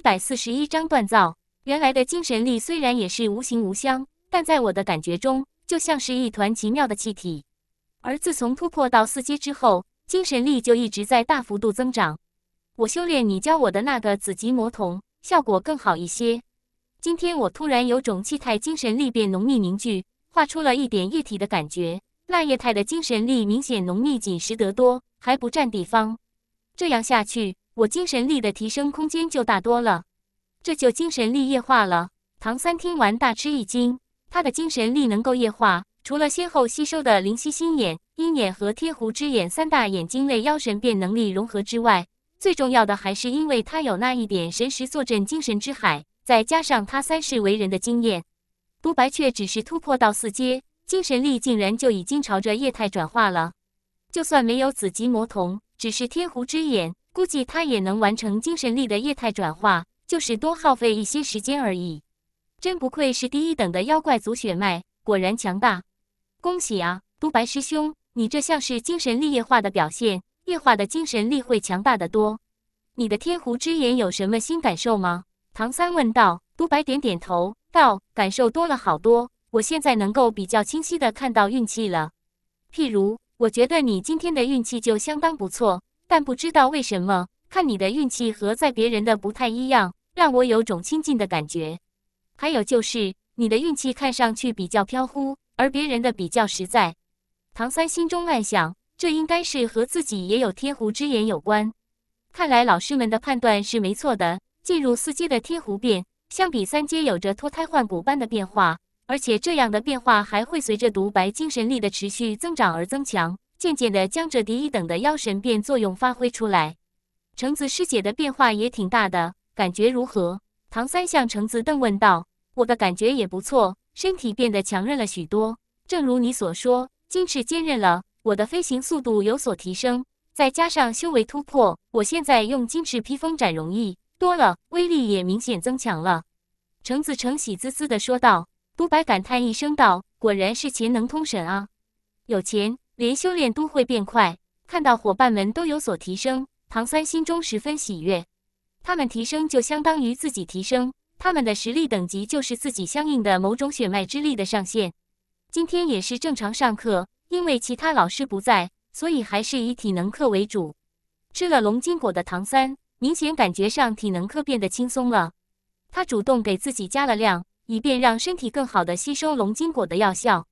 一百四十一章锻造。原来的精神力虽然也是无形无相，但在我的感觉中，就像是一团奇妙的气体。而自从突破到四阶之后，精神力就一直在大幅度增长。我修炼你教我的那个紫极魔瞳，效果更好一些。今天我突然有种气态精神力变浓密凝聚，画出了一点液体的感觉。那液态的精神力明显浓密紧实得多，还不占地方。这样下去。我精神力的提升空间就大多了，这就精神力液化了。唐三听完大吃一惊，他的精神力能够液化，除了先后吸收的灵犀心眼、鹰眼和天狐之眼三大眼睛类妖神变能力融合之外，最重要的还是因为他有那一点神识坐镇精神之海，再加上他三世为人的经验。独白却只是突破到四阶，精神力竟然就已经朝着液态转化了，就算没有紫极魔瞳，只是天狐之眼。估计他也能完成精神力的液态转化，就是多耗费一些时间而已。真不愧是第一等的妖怪族血脉，果然强大！恭喜啊，独白师兄，你这像是精神力液化的表现，液化的精神力会强大的多。你的天狐之眼有什么新感受吗？唐三问道。独白点点头，道：“感受多了好多，我现在能够比较清晰的看到运气了。譬如，我觉得你今天的运气就相当不错。”但不知道为什么，看你的运气和在别人的不太一样，让我有种亲近的感觉。还有就是你的运气看上去比较飘忽，而别人的比较实在。唐三心中暗想，这应该是和自己也有天狐之眼有关。看来老师们的判断是没错的。进入四阶的天狐变，相比三阶有着脱胎换骨般的变化，而且这样的变化还会随着独白精神力的持续增长而增强。渐渐的，将这第一等的妖神变作用发挥出来，橙子师姐的变化也挺大的，感觉如何？唐三向橙子瞪问道：“我的感觉也不错，身体变得强韧了许多，正如你所说，金翅坚韧了，我的飞行速度有所提升，再加上修为突破，我现在用金翅披风斩容易多了，威力也明显增强了。”橙子诚喜滋滋的说道。独白感叹一声道：“果然是钱能通神啊，有钱。”连修炼都会变快，看到伙伴们都有所提升，唐三心中十分喜悦。他们提升就相当于自己提升，他们的实力等级就是自己相应的某种血脉之力的上限。今天也是正常上课，因为其他老师不在，所以还是以体能课为主。吃了龙筋果的唐三明显感觉上体能课变得轻松了，他主动给自己加了量，以便让身体更好的吸收龙筋果的药效。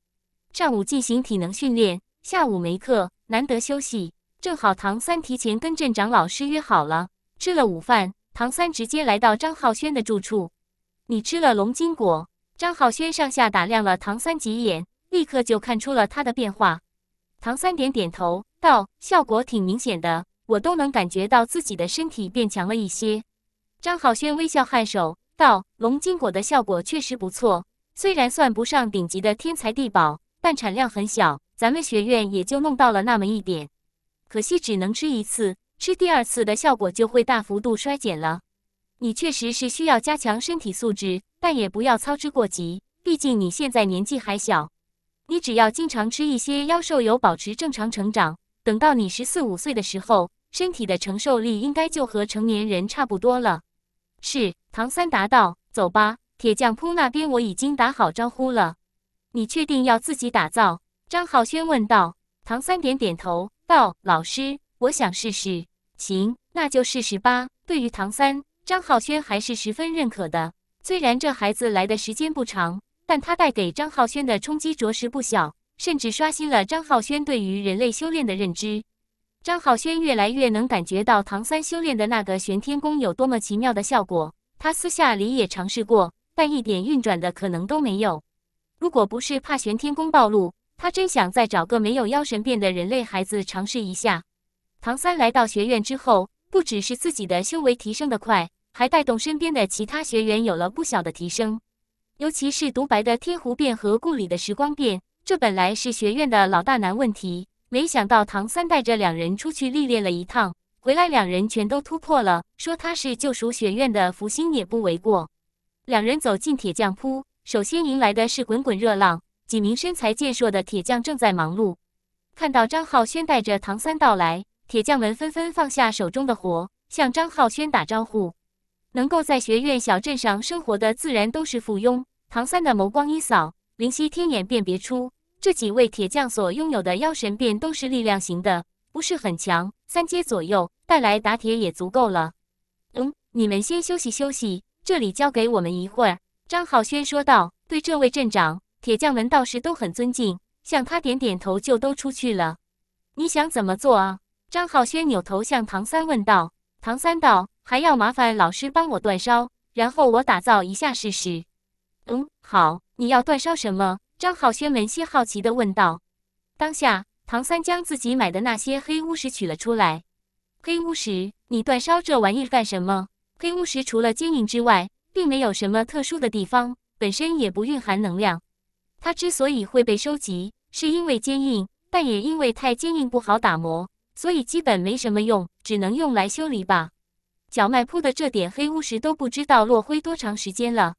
上午进行体能训练。下午没课，难得休息，正好唐三提前跟镇长老师约好了。吃了午饭，唐三直接来到张浩轩的住处。你吃了龙筋果？张浩轩上下打量了唐三几眼，立刻就看出了他的变化。唐三点点头，道：“效果挺明显的，我都能感觉到自己的身体变强了一些。”张浩轩微笑颔首，道：“龙筋果的效果确实不错，虽然算不上顶级的天材地宝，但产量很小。”咱们学院也就弄到了那么一点，可惜只能吃一次，吃第二次的效果就会大幅度衰减了。你确实是需要加强身体素质，但也不要操之过急，毕竟你现在年纪还小。你只要经常吃一些妖兽油，保持正常成长，等到你十四五岁的时候，身体的承受力应该就和成年人差不多了。是，唐三答道：“走吧，铁匠铺那边我已经打好招呼了。你确定要自己打造？”张浩轩问道：“唐三点点头，道：‘老师，我想试试。’行，那就试试吧。对于唐三，张浩轩还是十分认可的。虽然这孩子来的时间不长，但他带给张浩轩的冲击着实不小，甚至刷新了张浩轩对于人类修炼的认知。张浩轩越来越能感觉到唐三修炼的那个玄天功有多么奇妙的效果。他私下里也尝试过，但一点运转的可能都没有。如果不是怕玄天功暴露，他真想再找个没有妖神变的人类孩子尝试一下。唐三来到学院之后，不只是自己的修为提升的快，还带动身边的其他学员有了不小的提升。尤其是独白的天湖变和顾里的时光变，这本来是学院的老大难问题，没想到唐三带着两人出去历练了一趟，回来两人全都突破了。说他是救赎学院的福星也不为过。两人走进铁匠铺，首先迎来的是滚滚热浪。几名身材健硕的铁匠正在忙碌，看到张浩轩带着唐三到来，铁匠们纷纷放下手中的活，向张浩轩打招呼。能够在学院小镇上生活的，自然都是附庸。唐三的眸光一扫，灵犀天眼辨别出，这几位铁匠所拥有的妖神变都是力量型的，不是很强，三阶左右，带来打铁也足够了。嗯，你们先休息休息，这里交给我们一会儿。”张浩轩说道，“对，这位镇长。”铁匠们倒是都很尊敬，向他点点头就都出去了。你想怎么做啊？张浩轩扭头向唐三问道。唐三道：“还要麻烦老师帮我煅烧，然后我打造一下试试。”“嗯，好，你要煅烧什么？”张浩轩闻些好奇地问道。当下，唐三将自己买的那些黑乌石取了出来。“黑乌石，你煅烧这玩意干什么？”“黑乌石除了坚硬之外，并没有什么特殊的地方，本身也不蕴含能量。”它之所以会被收集，是因为坚硬，但也因为太坚硬不好打磨，所以基本没什么用，只能用来修理吧。小卖铺的这点黑乌石都不知道落灰多长时间了。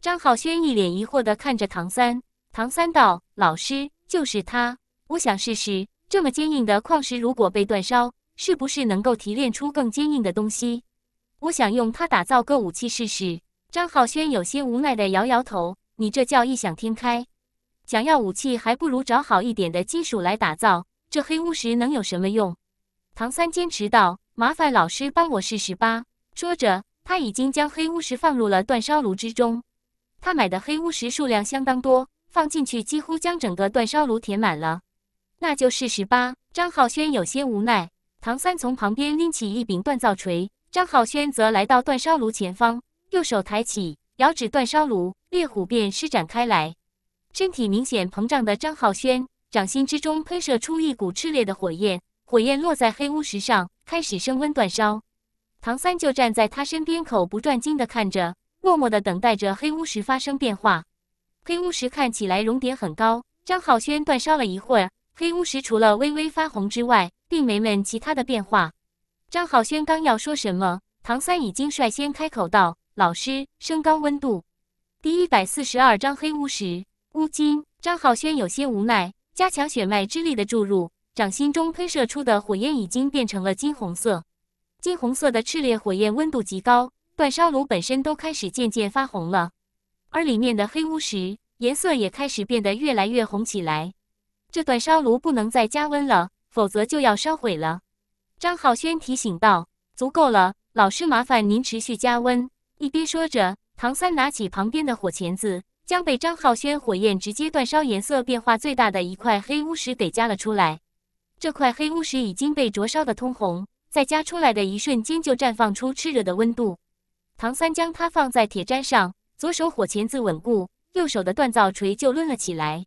张浩轩一脸疑惑的看着唐三，唐三道：“老师，就是它。我想试试，这么坚硬的矿石如果被煅烧，是不是能够提炼出更坚硬的东西？我想用它打造个武器试试。”张浩轩有些无奈的摇摇头：“你这叫异想天开。”想要武器，还不如找好一点的金属来打造。这黑乌石能有什么用？唐三坚持道：“麻烦老师帮我试试吧。”说着，他已经将黑乌石放入了煅烧炉之中。他买的黑乌石数量相当多，放进去几乎将整个煅烧炉填满了。那就试试吧。张浩轩有些无奈。唐三从旁边拎起一柄锻造锤，张浩轩则来到煅烧炉前方，右手抬起，遥指煅烧炉，烈火便施展开来。身体明显膨胀的张浩轩，掌心之中喷射出一股炽烈的火焰，火焰落在黑乌石上，开始升温断烧。唐三就站在他身边，口不转睛地看着，默默地等待着黑乌石发生变化。黑乌石看起来熔点很高，张浩轩断烧了一会儿，黑乌石除了微微发红之外，并没问其他的变化。张浩轩刚要说什么，唐三已经率先开口道：“老师，升高温度。”第一百四十二章黑乌石。乌金张浩轩有些无奈，加强血脉之力的注入，掌心中喷射出的火焰已经变成了金红色。金红色的炽烈火焰温度极高，煅烧炉本身都开始渐渐发红了，而里面的黑乌石颜色也开始变得越来越红起来。这段烧炉不能再加温了，否则就要烧毁了。张浩轩提醒道：“足够了，老师，麻烦您持续加温。”一边说着，唐三拿起旁边的火钳子。将被张浩轩火焰直接煅烧，颜色变化最大的一块黑乌石给夹了出来。这块黑乌石已经被灼烧的通红，在夹出来的一瞬间就绽放出炽热的温度。唐三将它放在铁砧上，左手火钳子稳固，右手的锻造锤就抡了起来。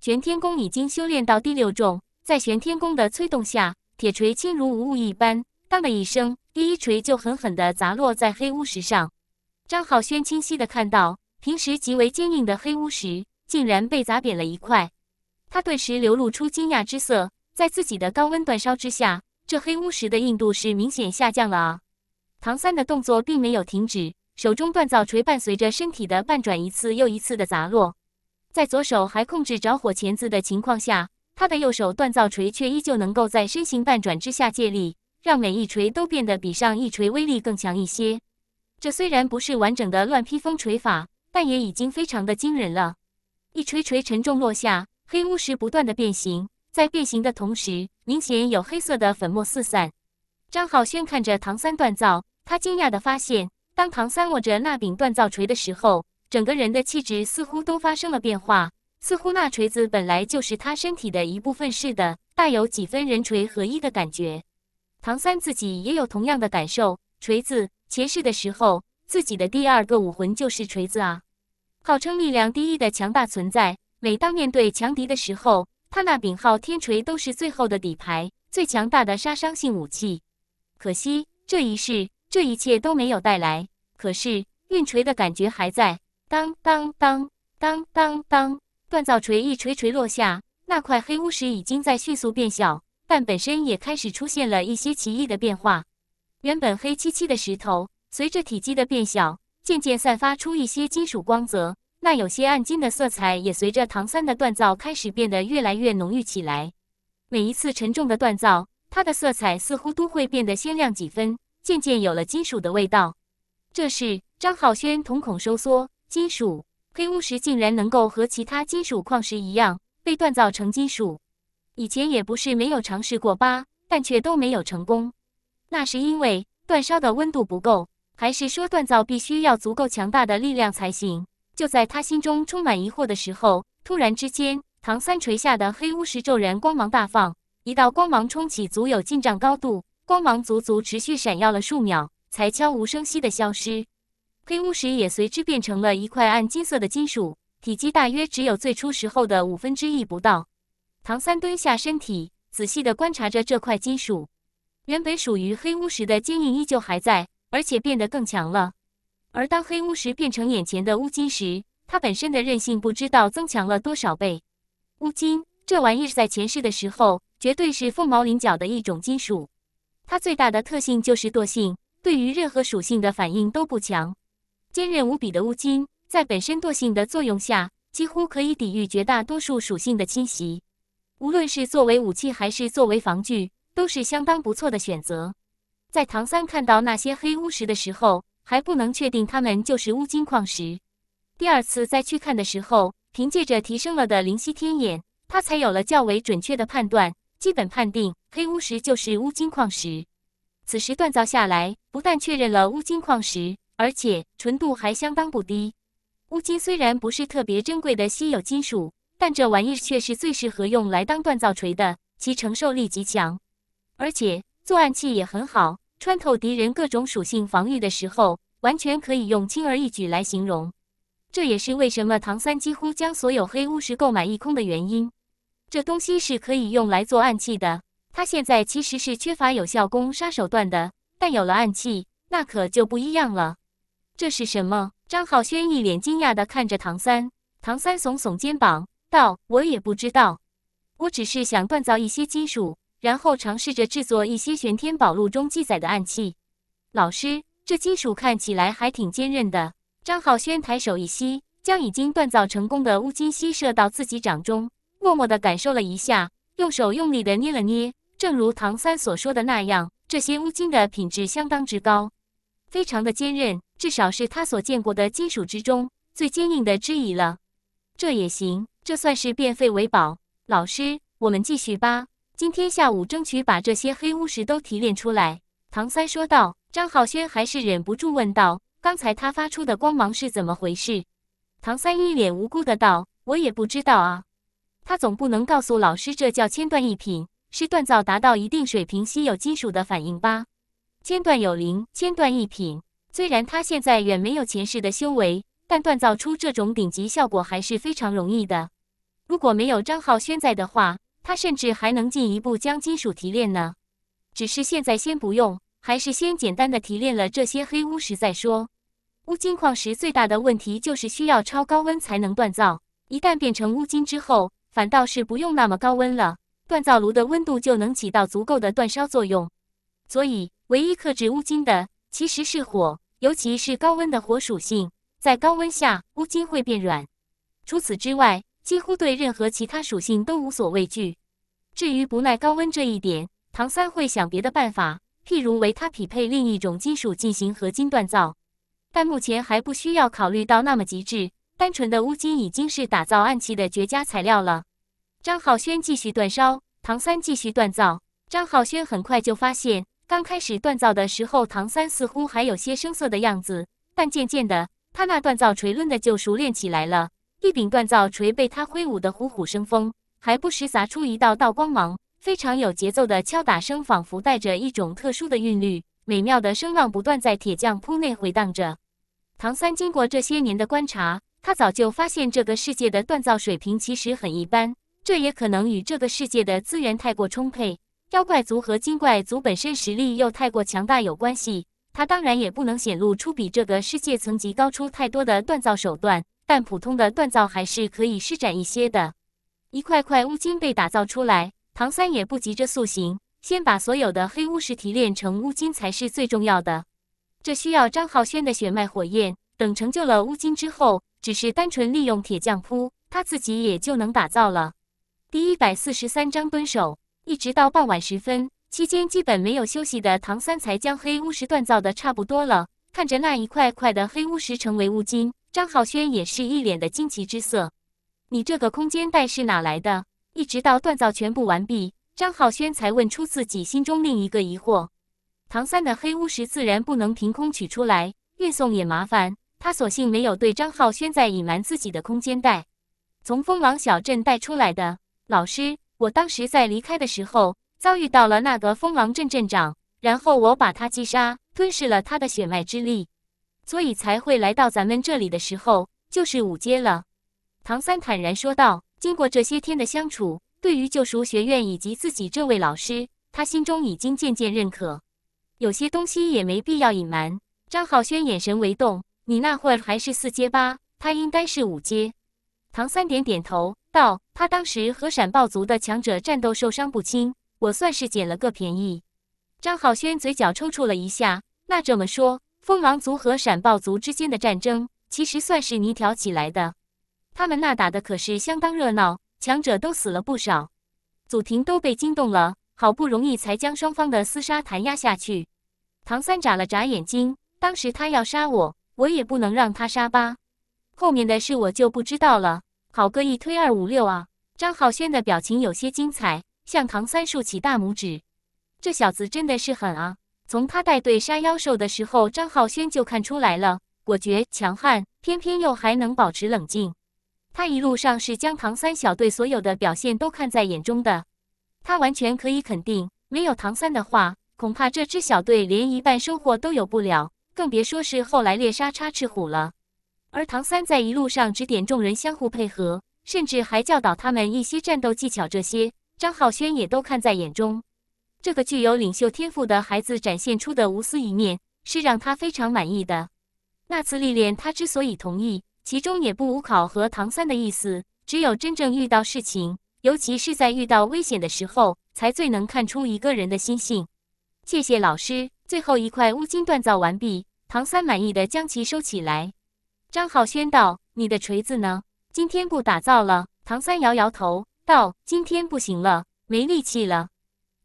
玄天功已经修炼到第六重，在玄天功的催动下，铁锤轻如无物一般，当的一声，第一锤就狠狠的砸落在黑乌石上。张浩轩清晰的看到。平时极为坚硬的黑乌石竟然被砸扁了一块，他顿时流露出惊讶之色。在自己的高温煅烧之下，这黑乌石的硬度是明显下降了啊！唐三的动作并没有停止，手中锻造锤伴随着身体的半转，一次又一次的砸落。在左手还控制着火钳子的情况下，他的右手锻造锤却依旧能够在身形半转之下借力，让每一锤都变得比上一锤威力更强一些。这虽然不是完整的乱劈风锤法。但也已经非常的惊人了，一锤锤沉重落下，黑乌石不断的变形，在变形的同时，明显有黑色的粉末四散。张浩轩看着唐三锻造，他惊讶的发现，当唐三握着那柄锻造锤的时候，整个人的气质似乎都发生了变化，似乎那锤子本来就是他身体的一部分似的，大有几分人锤合一的感觉。唐三自己也有同样的感受，锤子前世的时候。自己的第二个武魂就是锤子啊，号称力量第一的强大存在。每当面对强敌的时候，他那柄昊天锤都是最后的底牌，最强大的杀伤性武器。可惜这一世，这一切都没有带来。可是运锤的感觉还在。当当当当当当，锻造锤一锤锤落下，那块黑乌石已经在迅速变小，但本身也开始出现了一些奇异的变化。原本黑漆漆的石头。随着体积的变小，渐渐散发出一些金属光泽，那有些暗金的色彩也随着唐三的锻造开始变得越来越浓郁起来。每一次沉重的锻造，它的色彩似乎都会变得鲜亮几分，渐渐有了金属的味道。这时，张浩轩瞳孔收缩，金属黑乌石竟然能够和其他金属矿石一样被锻造成金属。以前也不是没有尝试过吧，但却都没有成功。那是因为煅烧的温度不够。还是说锻造必须要足够强大的力量才行？就在他心中充满疑惑的时候，突然之间，唐三垂下的黑乌石骤然光芒大放，一道光芒冲起，足有近丈高度，光芒足足持续闪耀了数秒，才悄无声息的消失。黑乌石也随之变成了一块暗金色的金属，体积大约只有最初时候的五分之一不到。唐三蹲下身体，仔细的观察着这块金属，原本属于黑乌石的坚硬依旧还在。而且变得更强了。而当黑乌石变成眼前的乌金时，它本身的韧性不知道增强了多少倍。乌金这玩意在前世的时候绝对是凤毛麟角的一种金属。它最大的特性就是惰性，对于任何属性的反应都不强。坚韧无比的乌金，在本身惰性的作用下，几乎可以抵御绝大多数属性的侵袭。无论是作为武器还是作为防具，都是相当不错的选择。在唐三看到那些黑乌石的时候，还不能确定它们就是乌金矿石。第二次再去看的时候，凭借着提升了的灵犀天眼，他才有了较为准确的判断，基本判定黑乌石就是乌金矿石。此时锻造下来，不但确认了乌金矿石，而且纯度还相当不低。乌金虽然不是特别珍贵的稀有金属，但这玩意却是最适合用来当锻造锤的，其承受力极强，而且作案器也很好。穿透敌人各种属性防御的时候，完全可以用轻而易举来形容。这也是为什么唐三几乎将所有黑巫石购买一空的原因。这东西是可以用来做暗器的。他现在其实是缺乏有效攻杀手段的，但有了暗器，那可就不一样了。这是什么？张浩轩一脸惊讶地看着唐三。唐三耸耸肩膀，道：“我也不知道，我只是想锻造一些金属。”然后尝试着制作一些《玄天宝录》中记载的暗器。老师，这金属看起来还挺坚韧的。张浩轩抬手一吸，将已经锻造成功的乌金吸射到自己掌中，默默的感受了一下，用手用力的捏了捏。正如唐三所说的那样，这些乌金的品质相当之高，非常的坚韧，至少是他所见过的金属之中最坚硬的之一了。这也行，这算是变废为宝。老师，我们继续吧。今天下午争取把这些黑乌石都提炼出来。”唐三说道。张浩轩还是忍不住问道：“刚才他发出的光芒是怎么回事？”唐三一脸无辜的道：“我也不知道啊。他总不能告诉老师，这叫千段一品，是锻造达到一定水平稀有金属的反应吧？千段有灵，千段一品。虽然他现在远没有前世的修为，但锻造出这种顶级效果还是非常容易的。如果没有张浩轩在的话。”它甚至还能进一步将金属提炼呢，只是现在先不用，还是先简单的提炼了这些黑乌石再说。乌金矿石最大的问题就是需要超高温才能锻造，一旦变成乌金之后，反倒是不用那么高温了，锻造炉的温度就能起到足够的煅烧作用。所以，唯一克制乌金的其实是火，尤其是高温的火属性，在高温下，乌金会变软。除此之外，几乎对任何其他属性都无所畏惧。至于不耐高温这一点，唐三会想别的办法，譬如为它匹配另一种金属进行合金锻造。但目前还不需要考虑到那么极致，单纯的乌金已经是打造暗器的绝佳材料了。张浩轩继续煅烧，唐三继续锻造。张浩轩很快就发现，刚开始锻造的时候，唐三似乎还有些生涩的样子，但渐渐的，他那锻造锤抡的就熟练起来了。一柄锻造锤被他挥舞得虎虎生风，还不时砸出一道道光芒。非常有节奏的敲打声，仿佛带着一种特殊的韵律，美妙的声浪不断在铁匠铺内回荡着。唐三经过这些年的观察，他早就发现这个世界的锻造水平其实很一般。这也可能与这个世界的资源太过充沛，妖怪族和精怪族本身实力又太过强大有关系。他当然也不能显露出比这个世界层级高出太多的锻造手段。但普通的锻造还是可以施展一些的。一块块乌金被打造出来，唐三也不急着塑形，先把所有的黑乌石提炼成乌金才是最重要的。这需要张浩轩的血脉火焰。等成就了乌金之后，只是单纯利用铁匠铺，他自己也就能打造了。第一百四十三章蹲守，一直到傍晚时分，期间基本没有休息的唐三才将黑乌石锻造的差不多了。看着那一块块的黑乌石成为乌金。张浩轩也是一脸的惊奇之色：“你这个空间袋是哪来的？”一直到锻造全部完毕，张浩轩才问出自己心中另一个疑惑：唐三的黑巫石自然不能凭空取出来，运送也麻烦。他索性没有对张浩轩再隐瞒自己的空间袋，从风狼小镇带出来的。老师，我当时在离开的时候遭遇到了那个风狼镇镇长，然后我把他击杀，吞噬了他的血脉之力。所以才会来到咱们这里的时候就是五阶了，唐三坦然说道。经过这些天的相处，对于救赎学院以及自己这位老师，他心中已经渐渐认可。有些东西也没必要隐瞒。张浩轩眼神微动：“你那会儿还是四阶吧？他应该是五阶。”唐三点点头道：“他当时和闪爆族的强者战斗，受伤不轻。我算是捡了个便宜。”张浩轩嘴角抽搐了一下：“那这么说……”风狼族和闪爆族之间的战争，其实算是泥挑起来的。他们那打的可是相当热闹，强者都死了不少，祖庭都被惊动了，好不容易才将双方的厮杀弹压下去。唐三眨了眨眼睛，当时他要杀我，我也不能让他杀吧。后面的事我就不知道了。好个一推二五六啊！张浩轩的表情有些精彩，向唐三竖起大拇指，这小子真的是狠啊。从他带队杀妖兽的时候，张浩轩就看出来了，果决强悍，偏偏又还能保持冷静。他一路上是将唐三小队所有的表现都看在眼中的，他完全可以肯定，没有唐三的话，恐怕这支小队连一半收获都有不了，更别说是后来猎杀插翅虎了。而唐三在一路上指点众人相互配合，甚至还教导他们一些战斗技巧，这些张浩轩也都看在眼中。这个具有领袖天赋的孩子展现出的无私一面，是让他非常满意的。那次历练，他之所以同意，其中也不无考核唐三的意思。只有真正遇到事情，尤其是在遇到危险的时候，才最能看出一个人的心性。谢谢老师。最后一块乌金锻造完毕，唐三满意的将其收起来。张浩轩道：“你的锤子呢？今天不打造了？”唐三摇摇头道：“今天不行了，没力气了。”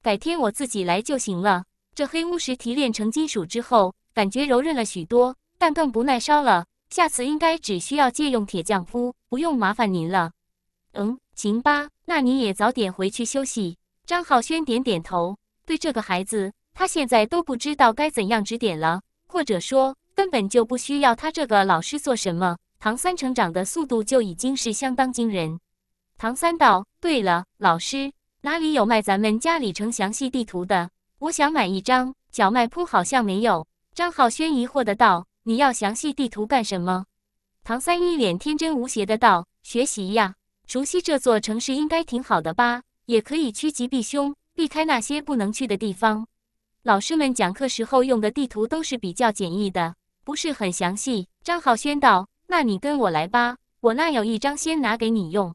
改天我自己来就行了。这黑乌石提炼成金属之后，感觉柔韧了许多，但更不耐烧了。下次应该只需要借用铁匠铺，不用麻烦您了。嗯，行吧，那你也早点回去休息。张浩轩点点头。对这个孩子，他现在都不知道该怎样指点了，或者说根本就不需要他这个老师做什么。唐三成长的速度就已经是相当惊人。唐三道：“对了，老师。”哪里有卖咱们家里城详细地图的？我想买一张。小卖铺好像没有。张浩轩疑惑的道：“你要详细地图干什么？”唐三一脸天真无邪的道：“学习呀，熟悉这座城市应该挺好的吧？也可以趋吉避凶，避开那些不能去的地方。”老师们讲课时候用的地图都是比较简易的，不是很详细。张浩轩道：“那你跟我来吧，我那有一张，先拿给你用。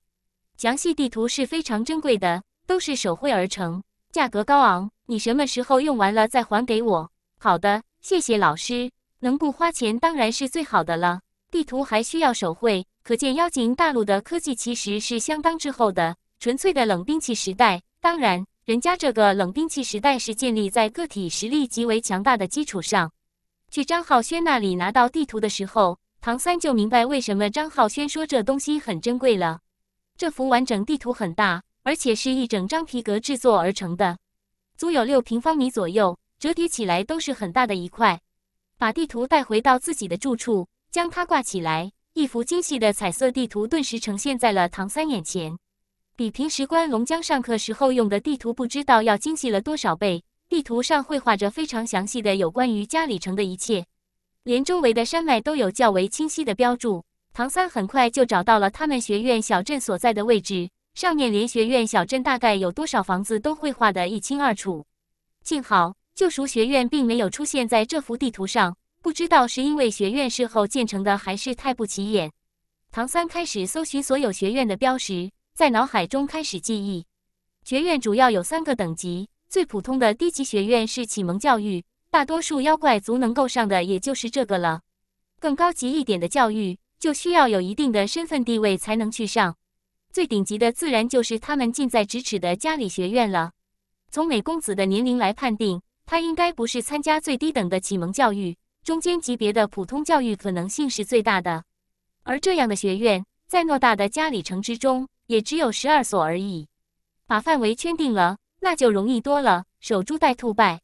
详细地图是非常珍贵的。”都是手绘而成，价格高昂。你什么时候用完了再还给我？好的，谢谢老师。能不花钱当然是最好的了。地图还需要手绘，可见妖精大陆的科技其实是相当滞后的，纯粹的冷兵器时代。当然，人家这个冷兵器时代是建立在个体实力极为强大的基础上。去张浩轩那里拿到地图的时候，唐三就明白为什么张浩轩说这东西很珍贵了。这幅完整地图很大。而且是一整张皮革制作而成的，足有六平方米左右，折叠起来都是很大的一块。把地图带回到自己的住处，将它挂起来，一幅精细的彩色地图顿时呈现在了唐三眼前，比平时关龙江上课时候用的地图不知道要精细了多少倍。地图上绘画着非常详细的有关于家里城的一切，连周围的山脉都有较为清晰的标注。唐三很快就找到了他们学院小镇所在的位置。上面连学院小镇大概有多少房子都会画得一清二楚。幸好救赎学院并没有出现在这幅地图上，不知道是因为学院事后建成的，还是太不起眼。唐三开始搜寻所有学院的标识，在脑海中开始记忆。学院主要有三个等级，最普通的低级学院是启蒙教育，大多数妖怪族能够上的也就是这个了。更高级一点的教育，就需要有一定的身份地位才能去上。最顶级的自然就是他们近在咫尺的家里学院了。从美公子的年龄来判定，他应该不是参加最低等的启蒙教育，中间级别的普通教育可能性是最大的。而这样的学院，在偌大的家里城之中，也只有十二所而已。把范围圈定了，那就容易多了。守株待兔，拜，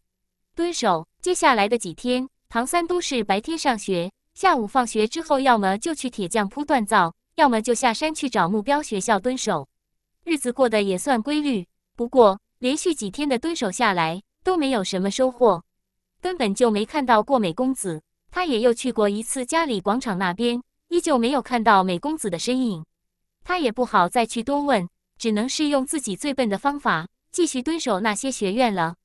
蹲守。接下来的几天，唐三都是白天上学，下午放学之后，要么就去铁匠铺锻造。要么就下山去找目标学校蹲守，日子过得也算规律。不过连续几天的蹲守下来，都没有什么收获，根本就没看到过美公子。他也又去过一次家里广场那边，依旧没有看到美公子的身影。他也不好再去多问，只能是用自己最笨的方法继续蹲守那些学院了。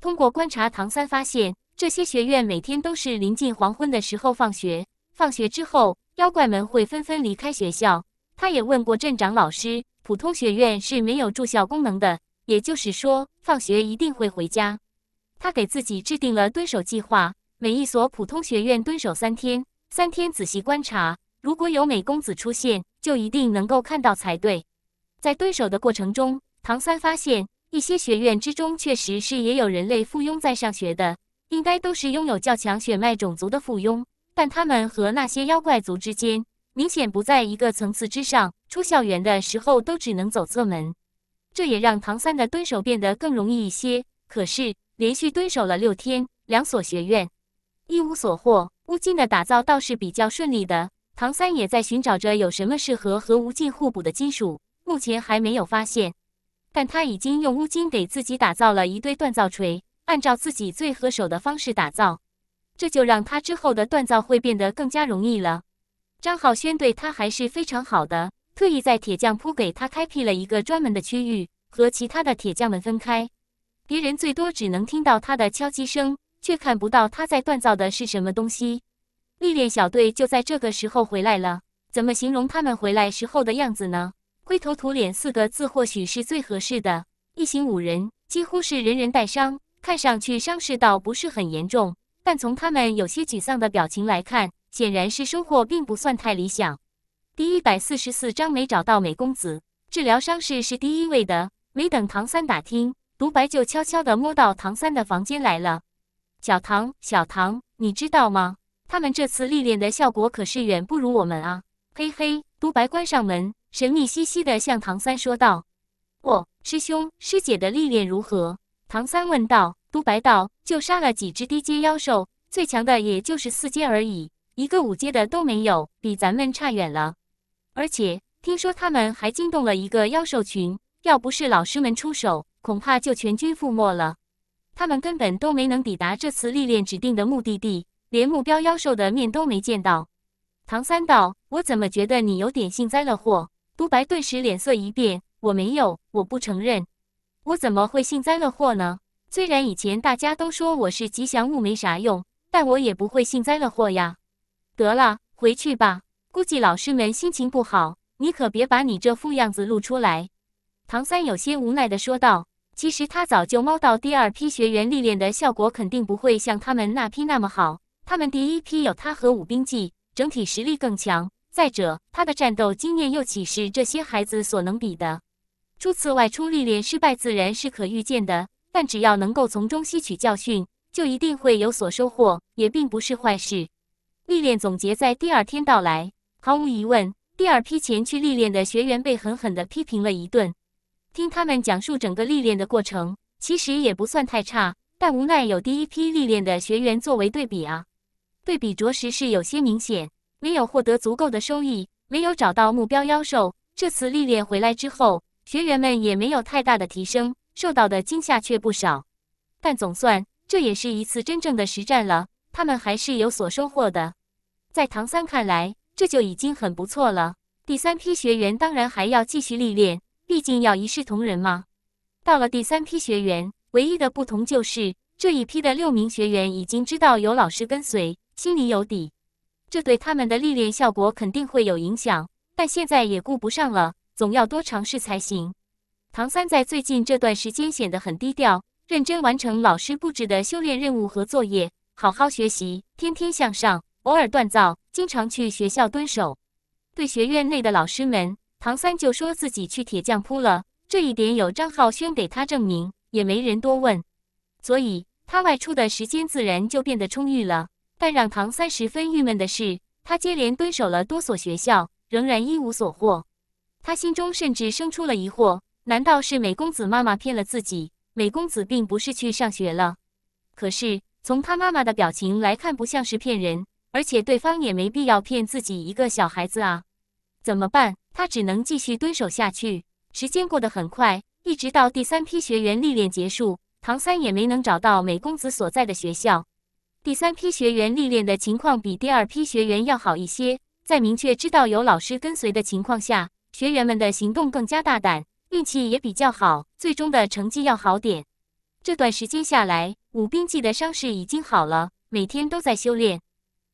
通过观察，唐三发现这些学院每天都是临近黄昏的时候放学，放学之后。妖怪们会纷纷离开学校。他也问过镇长老师，普通学院是没有住校功能的，也就是说，放学一定会回家。他给自己制定了蹲守计划，每一所普通学院蹲守三天，三天仔细观察，如果有美公子出现，就一定能够看到才对。在蹲守的过程中，唐三发现一些学院之中确实是也有人类附庸在上学的，应该都是拥有较强血脉种族的附庸。但他们和那些妖怪族之间明显不在一个层次之上，出校园的时候都只能走侧门。这也让唐三的蹲守变得更容易一些。可是连续蹲守了六天，两所学院一无所获。乌金的打造倒是比较顺利的，唐三也在寻找着有什么适合和无尽互补的金属，目前还没有发现。但他已经用乌金给自己打造了一堆锻造锤，按照自己最合手的方式打造。这就让他之后的锻造会变得更加容易了。张浩轩对他还是非常好的，特意在铁匠铺给他开辟了一个专门的区域，和其他的铁匠们分开，别人最多只能听到他的敲击声，却看不到他在锻造的是什么东西。历练小队就在这个时候回来了，怎么形容他们回来时候的样子呢？灰头土脸四个字或许是最合适的。一行五人几乎是人人带伤，看上去伤势倒不是很严重。但从他们有些沮丧的表情来看，显然是收获并不算太理想。第一百四十四章没找到美公子，治疗伤势是第一位的。没等唐三打听，独白就悄悄地摸到唐三的房间来了。小唐，小唐，你知道吗？他们这次历练的效果可是远不如我们啊！嘿嘿，独白关上门，神秘兮兮的向唐三说道：“我师兄师姐的历练如何？”唐三问道。独白道：“就杀了几只低阶妖兽，最强的也就是四阶而已，一个五阶的都没有，比咱们差远了。而且听说他们还惊动了一个妖兽群，要不是老师们出手，恐怕就全军覆没了。他们根本都没能抵达这次历练指定的目的地，连目标妖兽的面都没见到。”唐三道：“我怎么觉得你有点幸灾乐祸？”独白顿时脸色一变：“我没有，我不承认，我怎么会幸灾乐祸呢？”虽然以前大家都说我是吉祥物没啥用，但我也不会幸灾乐祸呀。得了，回去吧。估计老师们心情不好，你可别把你这副样子露出来。”唐三有些无奈地说道。其实他早就猫到第二批学员历练的效果肯定不会像他们那批那么好。他们第一批有他和武兵技，整体实力更强。再者，他的战斗经验又岂是这些孩子所能比的？初次外出历练失败，自然是可预见的。但只要能够从中吸取教训，就一定会有所收获，也并不是坏事。历练总结在第二天到来，毫无疑问，第二批前去历练的学员被狠狠地批评了一顿。听他们讲述整个历练的过程，其实也不算太差。但无奈有第一批历练的学员作为对比啊，对比着实是有些明显。没有获得足够的收益，没有找到目标妖兽，这次历练回来之后，学员们也没有太大的提升。受到的惊吓却不少，但总算这也是一次真正的实战了。他们还是有所收获的，在唐三看来这就已经很不错了。第三批学员当然还要继续历练，毕竟要一视同仁嘛。到了第三批学员，唯一的不同就是这一批的六名学员已经知道有老师跟随，心里有底。这对他们的历练效果肯定会有影响，但现在也顾不上了，总要多尝试才行。唐三在最近这段时间显得很低调，认真完成老师布置的修炼任务和作业，好好学习，天天向上。偶尔锻造，经常去学校蹲守。对学院内的老师们，唐三就说自己去铁匠铺了，这一点有张浩轩给他证明，也没人多问，所以他外出的时间自然就变得充裕了。但让唐三十分郁闷的是，他接连蹲守了多所学校，仍然一无所获。他心中甚至生出了疑惑。难道是美公子妈妈骗了自己？美公子并不是去上学了，可是从他妈妈的表情来看，不像是骗人，而且对方也没必要骗自己一个小孩子啊！怎么办？他只能继续蹲守下去。时间过得很快，一直到第三批学员历练结束，唐三也没能找到美公子所在的学校。第三批学员历练的情况比第二批学员要好一些，在明确知道有老师跟随的情况下，学员们的行动更加大胆。运气也比较好，最终的成绩要好点。这段时间下来，武冰纪的伤势已经好了，每天都在修炼。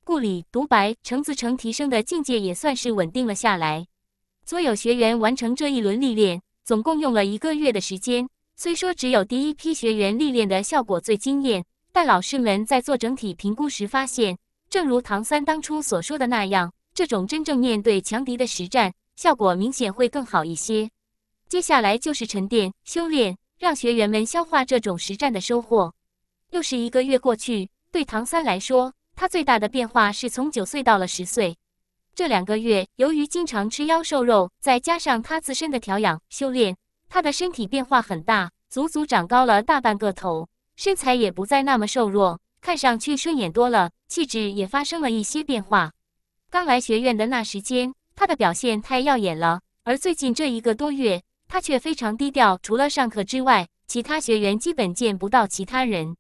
故里独白：程子成提升的境界也算是稳定了下来。所有学员完成这一轮历练，总共用了一个月的时间。虽说只有第一批学员历练的效果最惊艳，但老师们在做整体评估时发现，正如唐三当初所说的那样，这种真正面对强敌的实战效果明显会更好一些。接下来就是沉淀修炼，让学员们消化这种实战的收获。又是一个月过去，对唐三来说，他最大的变化是从九岁到了十岁。这两个月，由于经常吃妖兽肉，再加上他自身的调养修炼，他的身体变化很大，足足长高了大半个头，身材也不再那么瘦弱，看上去顺眼多了，气质也发生了一些变化。刚来学院的那时间，他的表现太耀眼了，而最近这一个多月，他却非常低调，除了上课之外，其他学员基本见不到其他人。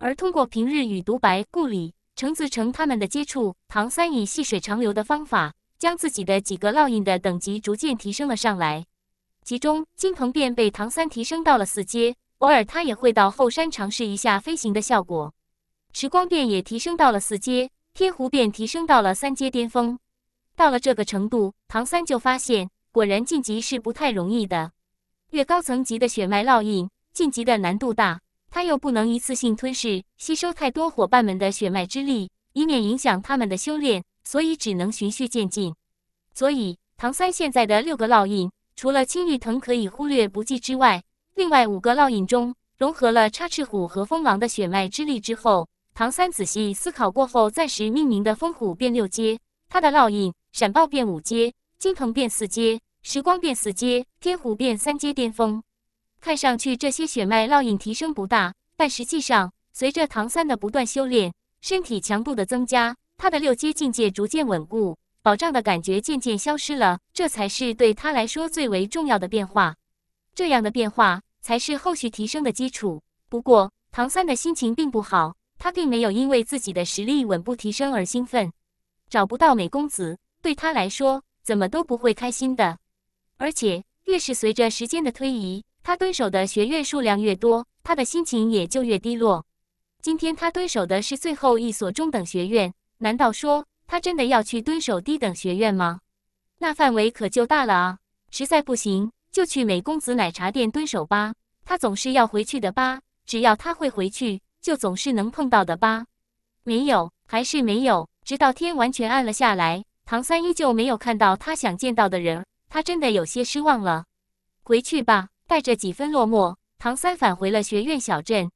而通过平日与独白、顾里、程子成他们的接触，唐三以细水长流的方法，将自己的几个烙印的等级逐渐提升了上来。其中金鹏便被唐三提升到了四阶，偶尔他也会到后山尝试一下飞行的效果。时光便也提升到了四阶，天狐便提升到了三阶巅峰。到了这个程度，唐三就发现。果然晋级是不太容易的，越高层级的血脉烙印晋级的难度大，他又不能一次性吞噬吸收太多伙伴们的血脉之力，以免影响他们的修炼，所以只能循序渐进。所以唐三现在的六个烙印，除了青玉藤可以忽略不计之外，另外五个烙印中融合了插翅虎和风狼的血脉之力之后，唐三仔细思考过后，暂时命名的风虎变六阶，他的烙印闪爆变五阶。金鹏变四阶，时光变四阶，天虎变三阶巅峰。看上去这些血脉烙印提升不大，但实际上，随着唐三的不断修炼，身体强度的增加，他的六阶境界逐渐稳固，保障的感觉渐渐消失了。这才是对他来说最为重要的变化。这样的变化才是后续提升的基础。不过，唐三的心情并不好，他并没有因为自己的实力稳步提升而兴奋。找不到美公子，对他来说。怎么都不会开心的，而且越是随着时间的推移，他蹲守的学院数量越多，他的心情也就越低落。今天他蹲守的是最后一所中等学院，难道说他真的要去蹲守低等学院吗？那范围可就大了啊！实在不行就去美公子奶茶店蹲守吧，他总是要回去的吧？只要他会回去，就总是能碰到的吧？没有，还是没有，直到天完全暗了下来。唐三依旧没有看到他想见到的人，他真的有些失望了。回去吧，带着几分落寞，唐三返回了学院小镇。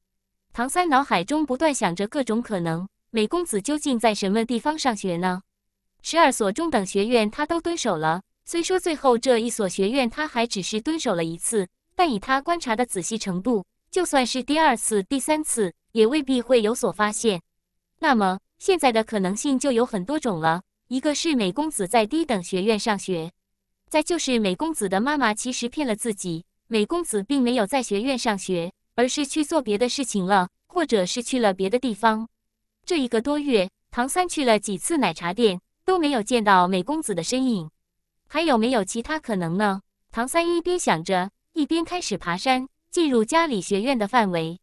唐三脑海中不断想着各种可能，美公子究竟在什么地方上学呢？十二所中等学院他都蹲守了，虽说最后这一所学院他还只是蹲守了一次，但以他观察的仔细程度，就算是第二次、第三次，也未必会有所发现。那么，现在的可能性就有很多种了。一个是美公子在低等学院上学，再就是美公子的妈妈其实骗了自己，美公子并没有在学院上学，而是去做别的事情了，或者是去了别的地方。这一个多月，唐三去了几次奶茶店，都没有见到美公子的身影。还有没有其他可能呢？唐三一边想着，一边开始爬山，进入家里学院的范围。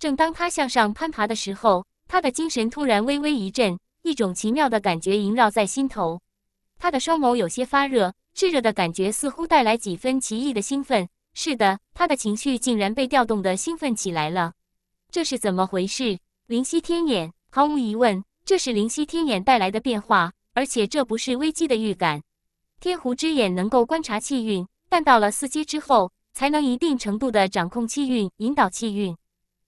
正当他向上攀爬的时候，他的精神突然微微一震。一种奇妙的感觉萦绕在心头，他的双眸有些发热，炙热的感觉似乎带来几分奇异的兴奋。是的，他的情绪竟然被调动的兴奋起来了，这是怎么回事？灵犀天眼，毫无疑问，这是灵犀天眼带来的变化，而且这不是危机的预感。天狐之眼能够观察气运，但到了四阶之后，才能一定程度的掌控气运，引导气运。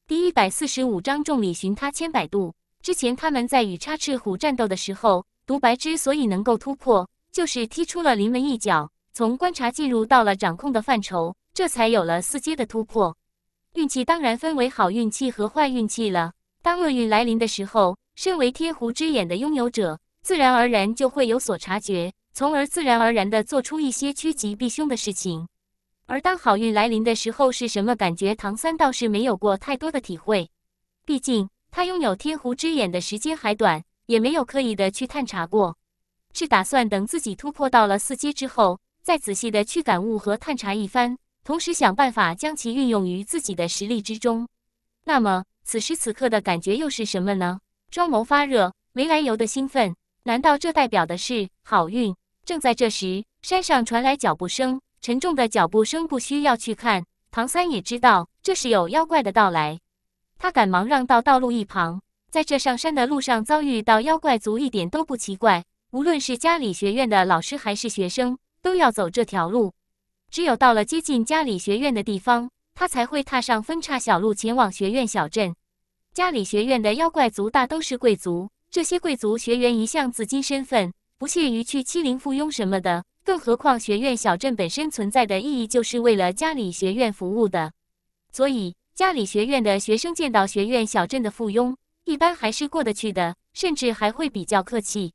第一百四十五章：众里寻他千百度。之前他们在与插翅虎战斗的时候，独白之所以能够突破，就是踢出了临门一脚，从观察进入到了掌控的范畴，这才有了四阶的突破。运气当然分为好运气和坏运气了。当厄运来临的时候，身为天狐之眼的拥有者，自然而然就会有所察觉，从而自然而然地做出一些趋吉避凶的事情。而当好运来临的时候，是什么感觉？唐三倒是没有过太多的体会，毕竟。他拥有天狐之眼的时间还短，也没有刻意的去探查过，是打算等自己突破到了四阶之后，再仔细的去感悟和探查一番，同时想办法将其运用于自己的实力之中。那么此时此刻的感觉又是什么呢？双眸发热，没来由的兴奋，难道这代表的是好运？正在这时，山上传来脚步声，沉重的脚步声，不需要去看，唐三也知道这是有妖怪的到来。他赶忙让到道路一旁，在这上山的路上遭遇到妖怪族一点都不奇怪。无论是家里学院的老师还是学生，都要走这条路。只有到了接近家里学院的地方，他才会踏上分叉小路前往学院小镇。家里学院的妖怪族大都是贵族，这些贵族学员一向自矜身份，不屑于去欺凌附庸什么的。更何况学院小镇本身存在的意义就是为了家里学院服务的，所以。家里学院的学生见到学院小镇的附庸，一般还是过得去的，甚至还会比较客气。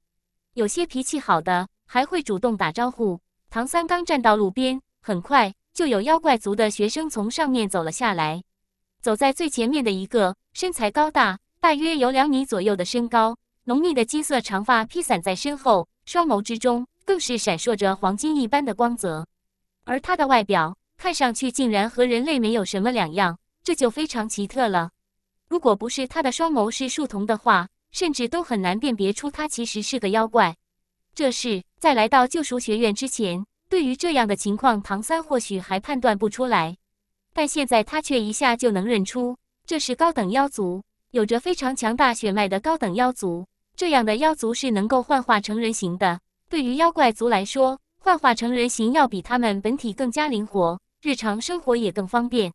有些脾气好的，还会主动打招呼。唐三刚站到路边，很快就有妖怪族的学生从上面走了下来。走在最前面的一个身材高大，大约有两米左右的身高，浓密的金色长发披散在身后，双眸之中更是闪烁着黄金一般的光泽。而他的外表看上去竟然和人类没有什么两样。这就非常奇特了，如果不是他的双眸是树瞳的话，甚至都很难辨别出他其实是个妖怪。这是在来到救赎学院之前，对于这样的情况，唐三或许还判断不出来，但现在他却一下就能认出，这是高等妖族，有着非常强大血脉的高等妖族。这样的妖族是能够幻化成人形的，对于妖怪族来说，幻化成人形要比他们本体更加灵活，日常生活也更方便。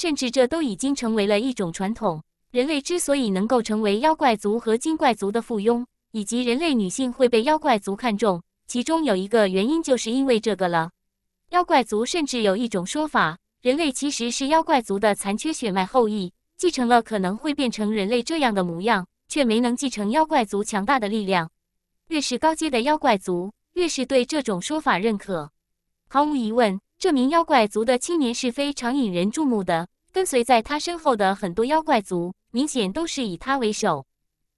甚至这都已经成为了一种传统。人类之所以能够成为妖怪族和精怪族的附庸，以及人类女性会被妖怪族看中，其中有一个原因就是因为这个了。妖怪族甚至有一种说法，人类其实是妖怪族的残缺血脉后裔，继承了可能会变成人类这样的模样，却没能继承妖怪族强大的力量。越是高阶的妖怪族，越是对这种说法认可。毫无疑问。这名妖怪族的青年是非常引人注目的，跟随在他身后的很多妖怪族明显都是以他为首。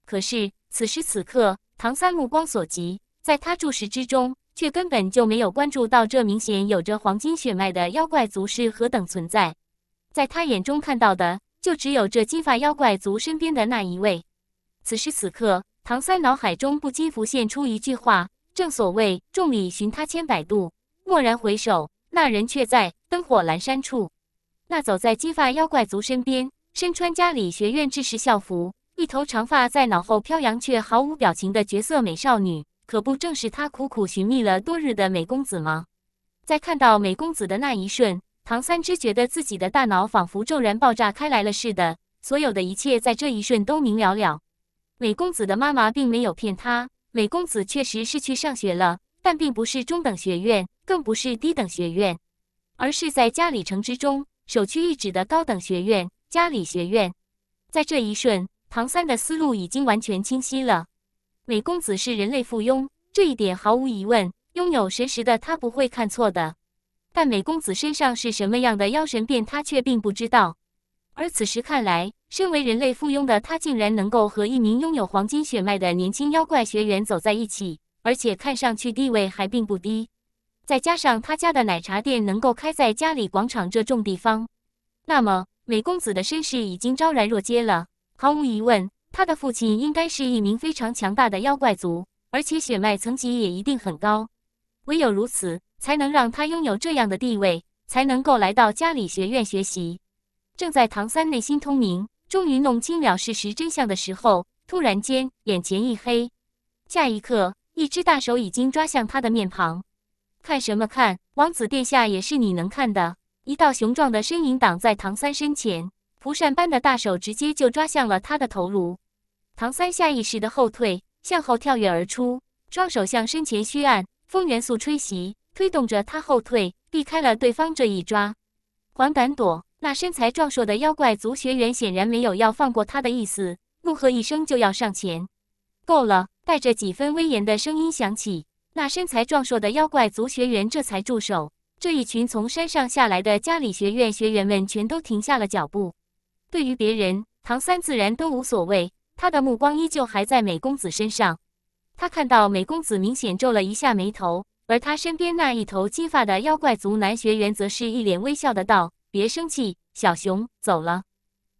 可是此时此刻，唐三目光所及，在他注视之中，却根本就没有关注到这明显有着黄金血脉的妖怪族是何等存在。在他眼中看到的，就只有这金发妖怪族身边的那一位。此时此刻，唐三脑海中不禁浮现出一句话：“正所谓众里寻他千百度，蓦然回首。”那人却在灯火阑珊处。那走在金发妖怪族身边，身穿家里学院制式校服，一头长发在脑后飘扬，却毫无表情的绝色美少女，可不正是他苦苦寻觅了多日的美公子吗？在看到美公子的那一瞬，唐三只觉得自己的大脑仿佛骤然爆炸开来了似的，所有的一切在这一瞬都明了了。美公子的妈妈并没有骗他，美公子确实是去上学了，但并不是中等学院。更不是低等学院，而是在嘉里城之中首屈一指的高等学院——嘉里学院。在这一瞬，唐三的思路已经完全清晰了。美公子是人类附庸，这一点毫无疑问，拥有神识的他不会看错的。但美公子身上是什么样的妖神变，他却并不知道。而此时看来，身为人类附庸的他，竟然能够和一名拥有黄金血脉的年轻妖怪学员走在一起，而且看上去地位还并不低。再加上他家的奶茶店能够开在家里广场这种地方，那么美公子的身世已经昭然若揭了。毫无疑问，他的父亲应该是一名非常强大的妖怪族，而且血脉层级也一定很高。唯有如此，才能让他拥有这样的地位，才能够来到家里学院学习。正在唐三内心通明，终于弄清了事实真相的时候，突然间眼前一黑，下一刻一只大手已经抓向他的面庞。看什么看！王子殿下也是你能看的？一道雄壮的身影挡在唐三身前，蒲扇般的大手直接就抓向了他的头颅。唐三下意识的后退，向后跳跃而出，双手向身前虚按，风元素吹袭，推动着他后退，避开了对方这一抓。还敢躲？那身材壮硕的妖怪族学员显然没有要放过他的意思，怒喝一声就要上前。够了！带着几分威严的声音响起。那身材壮硕的妖怪族学员这才住手。这一群从山上下来的家里学院学员们全都停下了脚步。对于别人，唐三自然都无所谓，他的目光依旧还在美公子身上。他看到美公子明显皱了一下眉头，而他身边那一头金发的妖怪族男学员则是一脸微笑的道：“别生气，小熊走了。”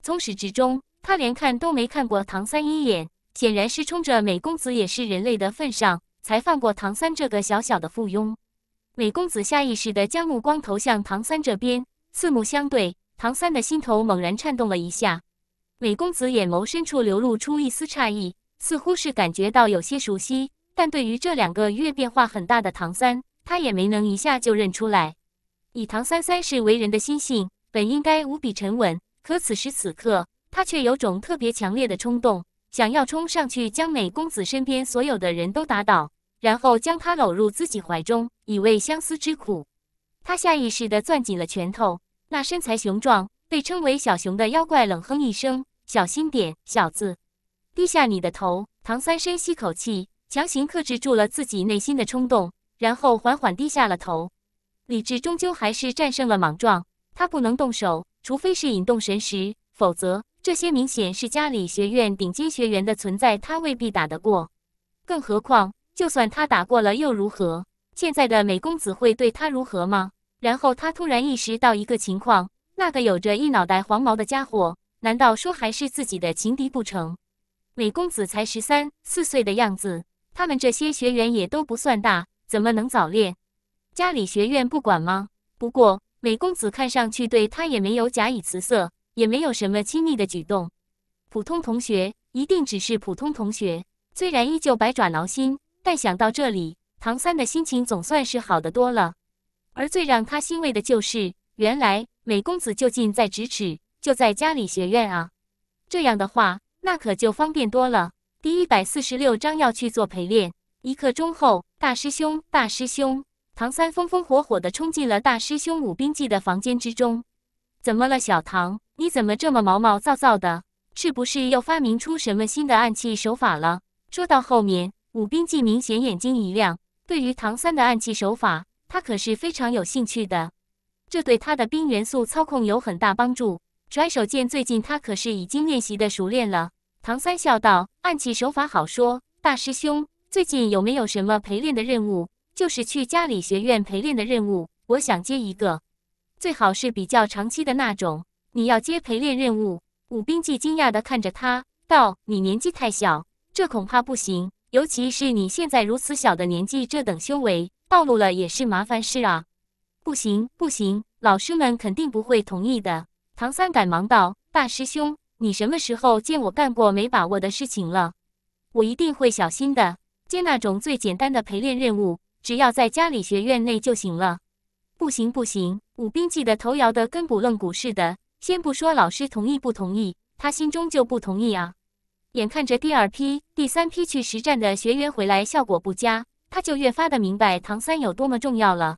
从始至终，他连看都没看过唐三一眼，显然是冲着美公子也是人类的份上。才放过唐三这个小小的附庸，美公子下意识地将目光投向唐三这边，四目相对，唐三的心头猛然颤动了一下。美公子眼眸深处流露出一丝诧异，似乎是感觉到有些熟悉，但对于这两个月变化很大的唐三，他也没能一下就认出来。以唐三三世为人的心性，本应该无比沉稳，可此时此刻，他却有种特别强烈的冲动，想要冲上去将美公子身边所有的人都打倒。然后将他搂入自己怀中，以慰相思之苦。他下意识地攥紧了拳头。那身材雄壮、被称为“小熊”的妖怪冷哼一声：“小心点，小子，低下你的头。”唐三深吸口气，强行克制住了自己内心的冲动，然后缓缓低下了头。理智终究还是战胜了莽撞。他不能动手，除非是引动神识，否则这些明显是家里学院顶尖学员的存在，他未必打得过。更何况。就算他打过了又如何？现在的美公子会对他如何吗？然后他突然意识到一个情况：那个有着一脑袋黄毛的家伙，难道说还是自己的情敌不成？美公子才十三四岁的样子，他们这些学员也都不算大，怎么能早恋？家里学院不管吗？不过美公子看上去对他也没有假以辞色，也没有什么亲密的举动，普通同学一定只是普通同学。虽然依旧百爪挠心。但想到这里，唐三的心情总算是好得多了。而最让他欣慰的就是，原来美公子就近在咫尺，就在家里学院啊。这样的话，那可就方便多了。第一百四十六章要去做陪练，一刻钟后，大师兄，大师兄！唐三风风火火的冲进了大师兄武冰纪的房间之中。怎么了，小唐？你怎么这么毛毛躁躁的？是不是又发明出什么新的暗器手法了？说到后面。武冰纪明显眼睛一亮，对于唐三的暗器手法，他可是非常有兴趣的。这对他的冰元素操控有很大帮助。甩手剑最近他可是已经练习的熟练了。唐三笑道：“暗器手法好说，大师兄最近有没有什么陪练的任务？就是去家里学院陪练的任务，我想接一个，最好是比较长期的那种。”你要接陪练任务？武冰纪惊讶地看着他道：“你年纪太小，这恐怕不行。”尤其是你现在如此小的年纪，这等修为暴露了也是麻烦事啊！不行不行，老师们肯定不会同意的。唐三赶忙道：“大师兄，你什么时候见我干过没把握的事情了？我一定会小心的。接那种最简单的陪练任务，只要在家里学院内就行了。”不行不行，武冰记得头摇得跟拨浪鼓似的。先不说老师同意不同意，他心中就不同意啊。眼看着第二批、第三批去实战的学员回来，效果不佳，他就越发的明白唐三有多么重要了。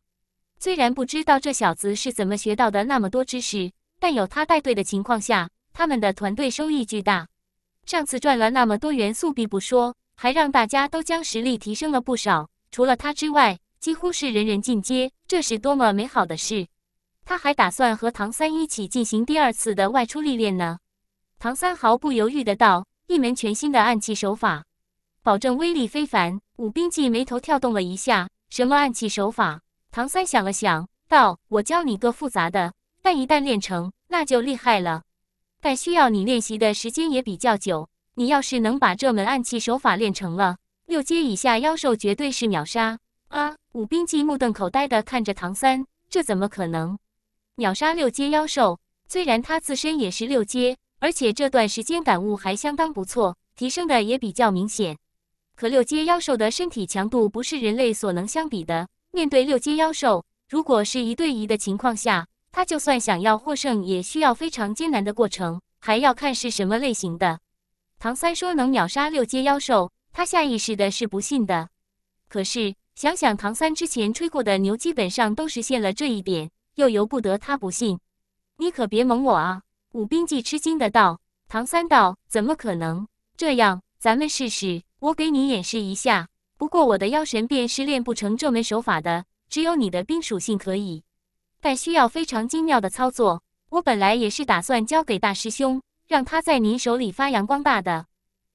虽然不知道这小子是怎么学到的那么多知识，但有他带队的情况下，他们的团队收益巨大。上次赚了那么多元素币不说，还让大家都将实力提升了不少。除了他之外，几乎是人人进阶，这是多么美好的事！他还打算和唐三一起进行第二次的外出历练呢。唐三毫不犹豫的道。一门全新的暗器手法，保证威力非凡。武冰纪眉头跳动了一下：“什么暗器手法？”唐三想了想，道：“我教你个复杂的，但一旦练成，那就厉害了。但需要你练习的时间也比较久。你要是能把这门暗器手法练成了，六阶以下妖兽绝对是秒杀。”啊！武冰纪目瞪口呆地看着唐三：“这怎么可能？秒杀六阶妖兽？虽然他自身也是六阶。”而且这段时间感悟还相当不错，提升的也比较明显。可六阶妖兽的身体强度不是人类所能相比的。面对六阶妖兽，如果是一对一的情况下，他就算想要获胜，也需要非常艰难的过程。还要看是什么类型的。唐三说能秒杀六阶妖兽，他下意识的是不信的。可是想想唐三之前吹过的牛，基本上都实现了这一点，又由不得他不信。你可别蒙我啊！武兵忌吃惊的道：“唐三道，怎么可能？这样，咱们试试，我给你演示一下。不过我的妖神便是练不成这门手法的，只有你的冰属性可以，但需要非常精妙的操作。我本来也是打算交给大师兄，让他在您手里发扬光大的。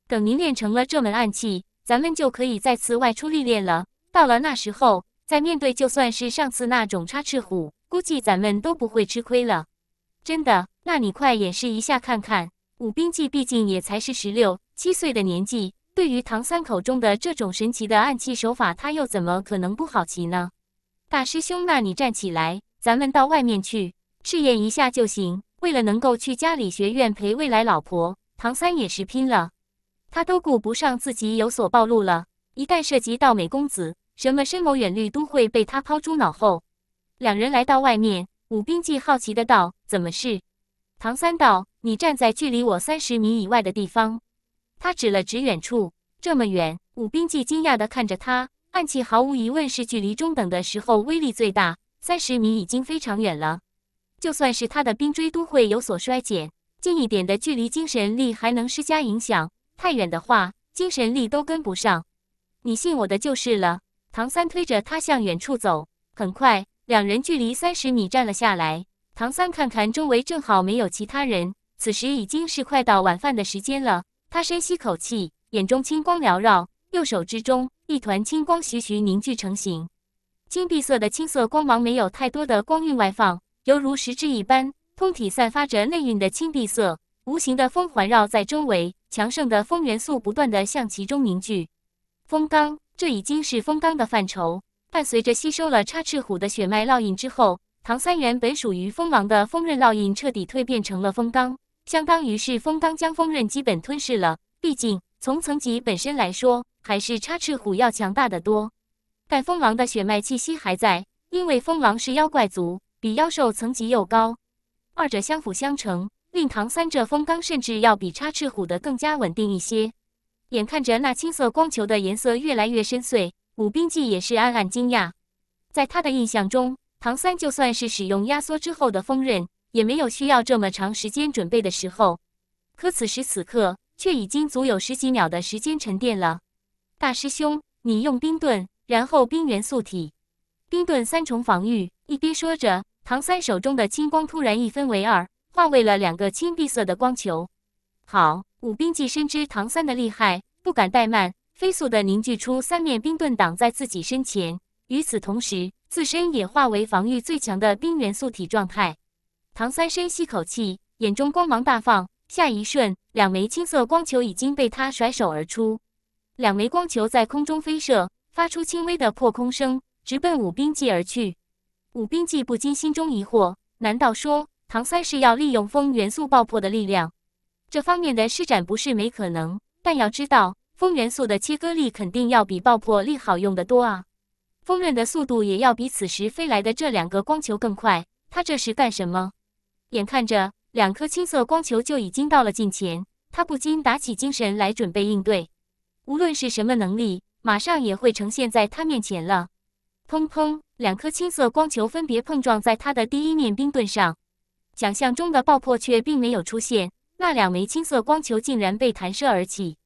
等您练成了这门暗器，咱们就可以再次外出历练了。到了那时候，再面对就算是上次那种插翅虎，估计咱们都不会吃亏了。真的。”那你快演示一下看看，武冰纪毕竟也才是十六七岁的年纪，对于唐三口中的这种神奇的暗器手法，他又怎么可能不好奇呢？大师兄，那你站起来，咱们到外面去试验一下就行。为了能够去家里学院陪未来老婆，唐三也是拼了，他都顾不上自己有所暴露了。一旦涉及到美公子，什么深谋远虑都会被他抛诸脑后。两人来到外面，武冰纪好奇的道：“怎么是？”唐三道：“你站在距离我三十米以外的地方。”他指了指远处。这么远，武冰纪惊讶的看着他。暗器毫无疑问是距离中等的时候威力最大，三十米已经非常远了，就算是他的冰锥都会有所衰减。近一点的距离，精神力还能施加影响；太远的话，精神力都跟不上。你信我的就是了。唐三推着他向远处走，很快，两人距离三十米站了下来。唐三看看周围，正好没有其他人。此时已经是快到晚饭的时间了。他深吸口气，眼中青光缭绕，右手之中一团青光徐徐凝聚成型。青碧色的青色光芒没有太多的光晕外放，犹如实质一般，通体散发着内蕴的青碧色。无形的风环绕在周围，强盛的风元素不断的向其中凝聚。风罡，这已经是风罡的范畴。伴随着吸收了插翅虎的血脉烙印之后。唐三原本属于风狼的风刃烙印彻底蜕变成了风罡，相当于是风罡将风刃基本吞噬了。毕竟从层级本身来说，还是插翅虎要强大的多。但风狼的血脉气息还在，因为风狼是妖怪族，比妖兽层级又高，二者相辅相成，令唐三这风罡甚至要比插翅虎的更加稳定一些。眼看着那青色光球的颜色越来越深邃，武冰纪也是暗暗惊讶，在他的印象中。唐三就算是使用压缩之后的锋刃，也没有需要这么长时间准备的时候。可此时此刻，却已经足有十几秒的时间沉淀了。大师兄，你用冰盾，然后冰元素体，冰盾三重防御。一边说着，唐三手中的青光突然一分为二，化为了两个青碧色的光球。好，武冰纪深知唐三的厉害，不敢怠慢，飞速的凝聚出三面冰盾挡在自己身前。与此同时。自身也化为防御最强的冰元素体状态。唐三深吸口气，眼中光芒大放。下一瞬，两枚青色光球已经被他甩手而出。两枚光球在空中飞射，发出轻微的破空声，直奔武冰记而去。武冰记不禁心中疑惑：难道说唐三是要利用风元素爆破的力量？这方面的施展不是没可能，但要知道，风元素的切割力肯定要比爆破力好用得多啊。风刃的速度也要比此时飞来的这两个光球更快。他这是干什么？眼看着两颗青色光球就已经到了近前，他不禁打起精神来准备应对。无论是什么能力，马上也会呈现在他面前了。砰砰！两颗青色光球分别碰撞在他的第一面冰盾上，想象中的爆破却并没有出现，那两枚青色光球竟然被弹射而起。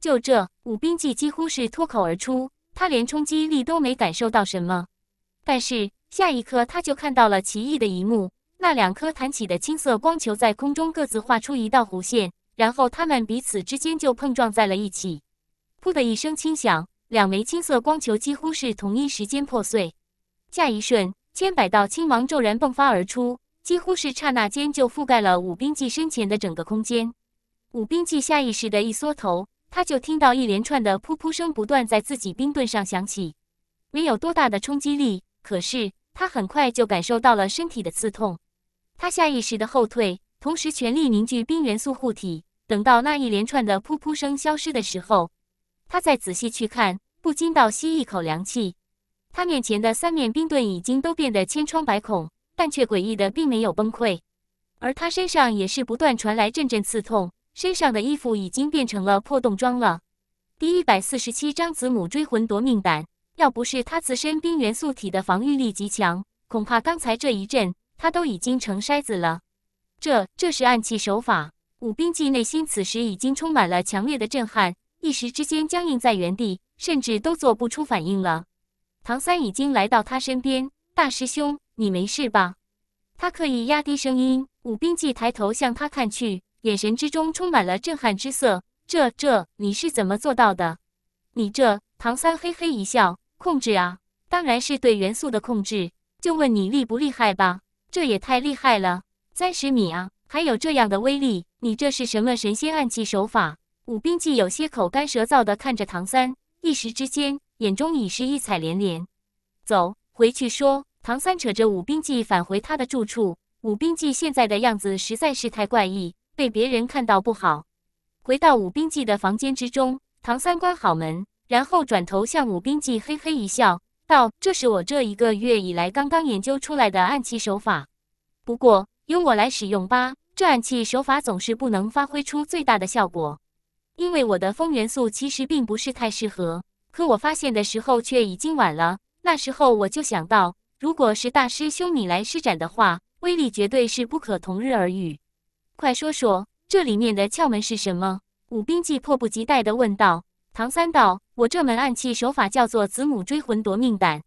就这，武冰技几乎是脱口而出。他连冲击力都没感受到什么，但是下一刻他就看到了奇异的一幕：那两颗弹起的青色光球在空中各自画出一道弧线，然后它们彼此之间就碰撞在了一起。噗的一声轻响，两枚青色光球几乎是同一时间破碎。下一瞬，千百道青芒骤然迸发而出，几乎是刹那间就覆盖了武冰纪身前的整个空间。武冰纪下意识的一缩头。他就听到一连串的噗噗声不断在自己冰盾上响起，没有多大的冲击力，可是他很快就感受到了身体的刺痛。他下意识的后退，同时全力凝聚冰元素护体。等到那一连串的噗噗声消失的时候，他再仔细去看，不禁倒吸一口凉气。他面前的三面冰盾已经都变得千疮百孔，但却诡异的并没有崩溃，而他身上也是不断传来阵阵刺痛。身上的衣服已经变成了破洞装了。第一百四十七章子母追魂夺命胆，要不是他自身冰元素体的防御力极强，恐怕刚才这一阵他都已经成筛子了。这，这是暗器手法。武冰纪内心此时已经充满了强烈的震撼，一时之间僵硬在原地，甚至都做不出反应了。唐三已经来到他身边，大师兄，你没事吧？他刻意压低声音。武冰纪抬头向他看去。眼神之中充满了震撼之色，这这你是怎么做到的？你这唐三嘿嘿一笑，控制啊，当然是对元素的控制。就问你厉不厉害吧，这也太厉害了，三十米啊，还有这样的威力，你这是什么神仙暗器手法？武冰纪有些口干舌燥的看着唐三，一时之间眼中已是异彩连连。走，回去说。唐三扯着武冰纪返回他的住处，武冰纪现在的样子实在是太怪异。被别人看到不好。回到武冰记的房间之中，唐三关好门，然后转头向武冰记嘿嘿一笑，道：“这是我这一个月以来刚刚研究出来的暗器手法，不过由我来使用吧。这暗器手法总是不能发挥出最大的效果，因为我的风元素其实并不是太适合。可我发现的时候却已经晚了，那时候我就想到，如果是大师兄你来施展的话，威力绝对是不可同日而语。”快说说这里面的窍门是什么？武冰记迫不及待地问道。唐三道：“我这门暗器手法叫做子母追魂夺命胆。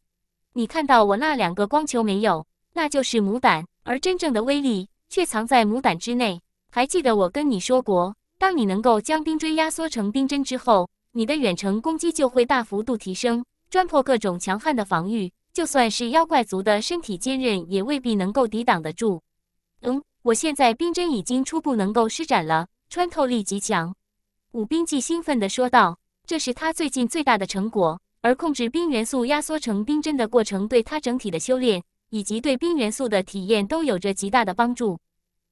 你看到我那两个光球没有？那就是母胆，而真正的威力却藏在母胆之内。还记得我跟你说过，当你能够将冰锥压缩成冰针之后，你的远程攻击就会大幅度提升，钻破各种强悍的防御，就算是妖怪族的身体坚韧，也未必能够抵挡得住。”嗯，我现在冰针已经初步能够施展了，穿透力极强。武冰纪兴奋地说道：“这是他最近最大的成果，而控制冰元素压缩成冰针的过程，对他整体的修炼以及对冰元素的体验都有着极大的帮助。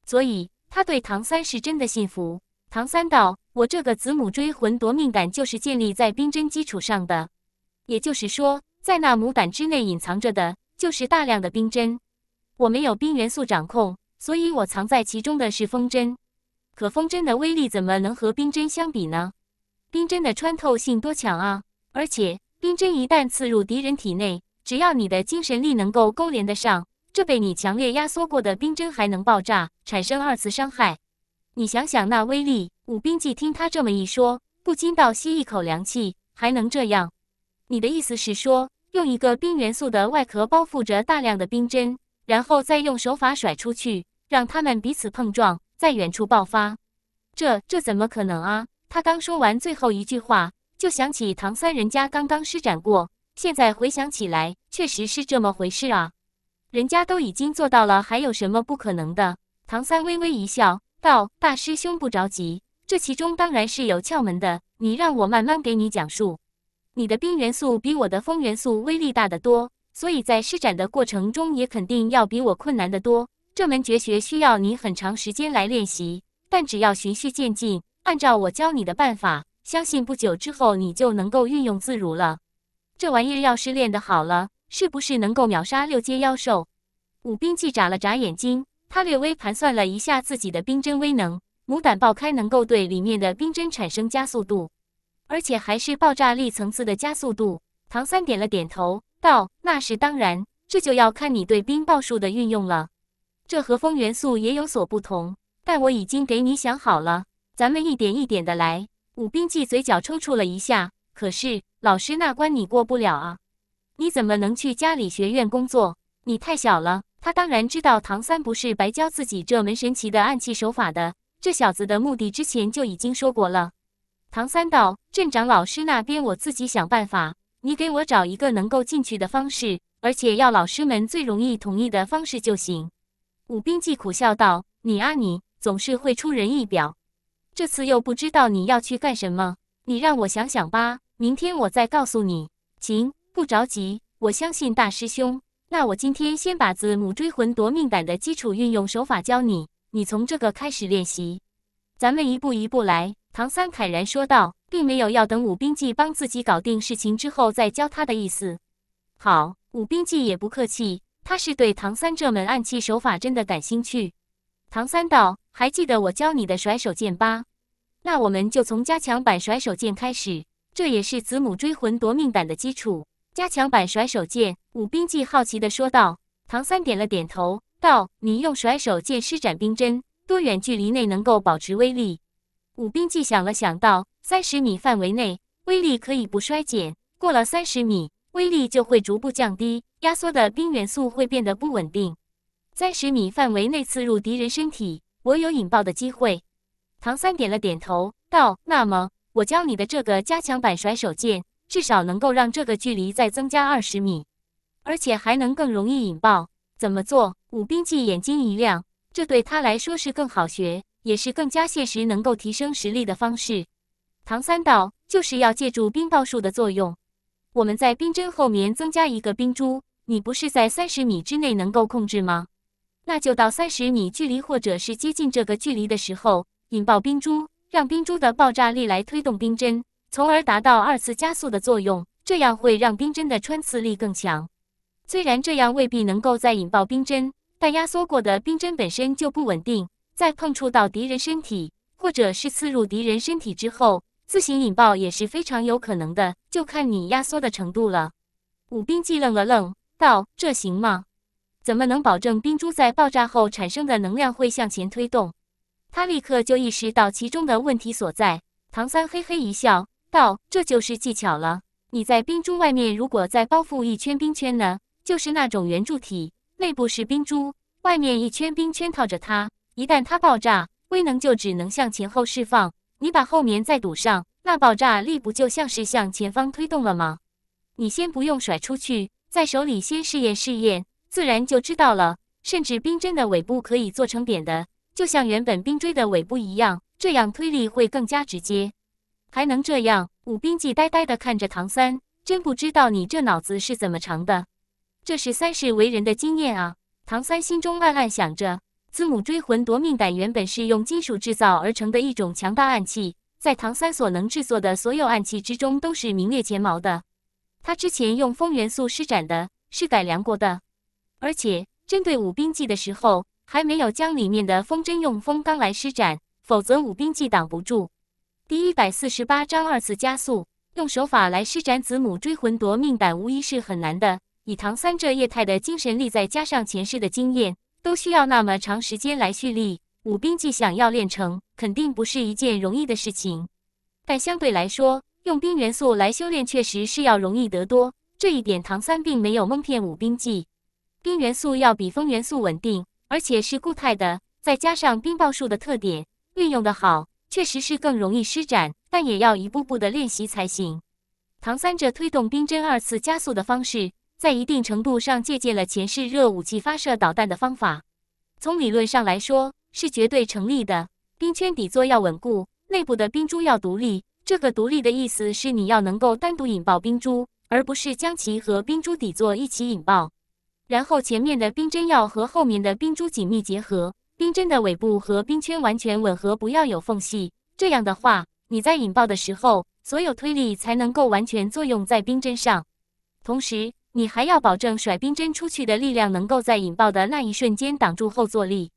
所以他对唐三是真的信服。”唐三道：“我这个子母追魂夺命胆就是建立在冰针基础上的，也就是说，在那母斩之内隐藏着的就是大量的冰针，我没有冰元素掌控。”所以，我藏在其中的是风针，可风针的威力怎么能和冰针相比呢？冰针的穿透性多强啊！而且，冰针一旦刺入敌人体内，只要你的精神力能够勾连得上，这被你强烈压缩过的冰针还能爆炸，产生二次伤害。你想想那威力！武冰记听他这么一说，不禁倒吸一口凉气。还能这样？你的意思是说，用一个冰元素的外壳包覆着大量的冰针？然后再用手法甩出去，让他们彼此碰撞，在远处爆发。这这怎么可能啊？他刚说完最后一句话，就想起唐三人家刚刚施展过，现在回想起来，确实是这么回事啊。人家都已经做到了，还有什么不可能的？唐三微微一笑，道：“大师兄不着急，这其中当然是有窍门的，你让我慢慢给你讲述。你的冰元素比我的风元素威力大得多。”所以在施展的过程中，也肯定要比我困难得多。这门绝学需要你很长时间来练习，但只要循序渐进，按照我教你的办法，相信不久之后你就能够运用自如了。这玩意要是练得好了，是不是能够秒杀六阶妖兽？武冰纪眨了眨眼睛，他略微盘算了一下自己的冰针威能，母胆爆开能够对里面的冰针产生加速度，而且还是爆炸力层次的加速度。唐三点了点头。道那是当然，这就要看你对冰爆术的运用了，这和风元素也有所不同。但我已经给你想好了，咱们一点一点的来。武冰纪嘴角抽搐了一下，可是老师那关你过不了啊！你怎么能去家里学院工作？你太小了。他当然知道唐三不是白教自己这门神奇的暗器手法的，这小子的目的之前就已经说过了。唐三道：“镇长老师那边，我自己想办法。”你给我找一个能够进去的方式，而且要老师们最容易同意的方式就行。武兵记苦笑道：“你啊你，总是会出人意表，这次又不知道你要去干什么。你让我想想吧，明天我再告诉你。”“行，不着急，我相信大师兄。”“那我今天先把‘子母追魂夺命胆的基础运用手法教你，你从这个开始练习，咱们一步一步来。”唐三坦然说道，并没有要等武冰纪帮自己搞定事情之后再教他的意思。好，武冰纪也不客气，他是对唐三这门暗器手法真的感兴趣。唐三道：“还记得我教你的甩手剑吧？那我们就从加强版甩手剑开始，这也是子母追魂夺命胆的基础。”加强版甩手剑，武冰纪好奇地说道。唐三点了点头，道：“你用甩手剑施展冰针，多远距离内能够保持威力？”武冰纪想了想，道：“三十米范围内威力可以不衰减，过了三十米，威力就会逐步降低，压缩的冰元素会变得不稳定。三十米范围内刺入敌人身体，我有引爆的机会。”唐三点了点头，道：“那么，我教你的这个加强版甩手剑，至少能够让这个距离再增加二十米，而且还能更容易引爆。怎么做？”武冰纪眼睛一亮，这对他来说是更好学。也是更加现实，能够提升实力的方式。唐三道就是要借助冰爆术的作用，我们在冰针后面增加一个冰珠，你不是在三十米之内能够控制吗？那就到三十米距离或者是接近这个距离的时候，引爆冰珠，让冰珠的爆炸力来推动冰针，从而达到二次加速的作用。这样会让冰针的穿刺力更强。虽然这样未必能够再引爆冰针，但压缩过的冰针本身就不稳定。在碰触到敌人身体，或者是刺入敌人身体之后，自行引爆也是非常有可能的，就看你压缩的程度了。武冰纪愣了愣，道：“这行吗？怎么能保证冰珠在爆炸后产生的能量会向前推动？”他立刻就意识到其中的问题所在。唐三嘿嘿一笑，道：“这就是技巧了。你在冰珠外面如果再包覆一圈冰圈呢？就是那种圆柱体，内部是冰珠，外面一圈冰圈套着它。”一旦它爆炸，威能就只能向前后释放。你把后面再堵上，那爆炸力不就像是向前方推动了吗？你先不用甩出去，在手里先试验试验，自然就知道了。甚至冰针的尾部可以做成扁的，就像原本冰锥的尾部一样，这样推力会更加直接。还能这样？武冰记呆呆地看着唐三，真不知道你这脑子是怎么长的。这是三世为人的经验啊！唐三心中暗暗想着。子母追魂夺命胆原本是用金属制造而成的一种强大暗器，在唐三所能制作的所有暗器之中都是名列前茅的。他之前用风元素施展的是改良过的，而且针对武冰技的时候还没有将里面的风针用风钢来施展，否则武冰技挡不住。第一百四十八章二次加速，用手法来施展子母追魂夺命胆无疑是很难的。以唐三这液态的精神力再加上前世的经验。都需要那么长时间来蓄力。武冰技想要练成，肯定不是一件容易的事情。但相对来说，用冰元素来修炼确实是要容易得多。这一点唐三并没有蒙骗武冰技。冰元素要比风元素稳定，而且是固态的，再加上冰爆术的特点，运用的好，确实是更容易施展。但也要一步步的练习才行。唐三这推动冰针二次加速的方式。在一定程度上借鉴了前世热武器发射导弹的方法，从理论上来说是绝对成立的。冰圈底座要稳固，内部的冰珠要独立。这个独立的意思是你要能够单独引爆冰珠，而不是将其和冰珠底座一起引爆。然后前面的冰针要和后面的冰珠紧密结合，冰针的尾部和冰圈完全吻合，不要有缝隙。这样的话，你在引爆的时候，所有推力才能够完全作用在冰针上，同时。你还要保证甩冰针出去的力量能够在引爆的那一瞬间挡住后坐力，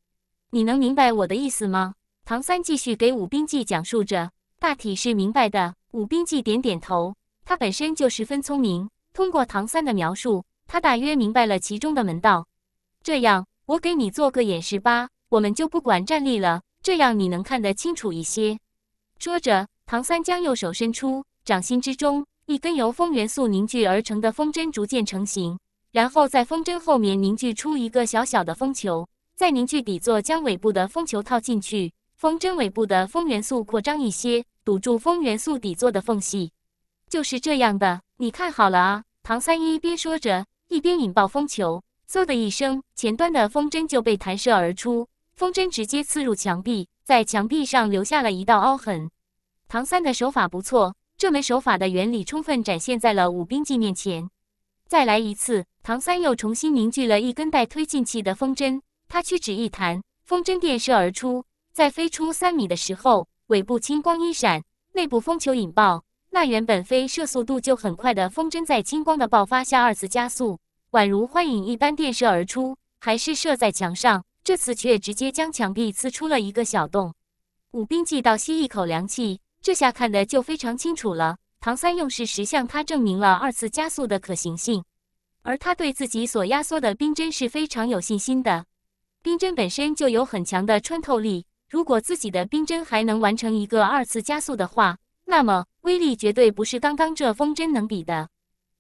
你能明白我的意思吗？唐三继续给武冰纪讲述着，大体是明白的。武冰纪点点头，他本身就十分聪明，通过唐三的描述，他大约明白了其中的门道。这样，我给你做个演示吧，我们就不管战力了，这样你能看得清楚一些。说着，唐三将右手伸出，掌心之中。一根由风元素凝聚而成的风筝逐渐成型，然后在风筝后面凝聚出一个小小的风球，再凝聚底座，将尾部的风球套进去，风筝尾部的风元素扩张一些，堵住风元素底座的缝隙。就是这样的，你看好了啊！唐三一边说着，一边引爆风球，嗖的一声，前端的风筝就被弹射而出，风筝直接刺入墙壁，在墙壁上留下了一道凹痕。唐三的手法不错。这门手法的原理充分展现在了武冰纪面前。再来一次，唐三又重新凝聚了一根带推进器的风筝，他屈指一弹，风筝电射而出。在飞出三米的时候，尾部青光一闪，内部风球引爆。那原本飞射速度就很快的风筝，在青光的爆发下二次加速，宛如幻影一般电射而出。还是射在墙上，这次却直接将墙壁刺出了一个小洞。武冰纪倒吸一口凉气。这下看的就非常清楚了。唐三用事实向他证明了二次加速的可行性，而他对自己所压缩的冰针是非常有信心的。冰针本身就有很强的穿透力，如果自己的冰针还能完成一个二次加速的话，那么威力绝对不是刚刚这风针能比的。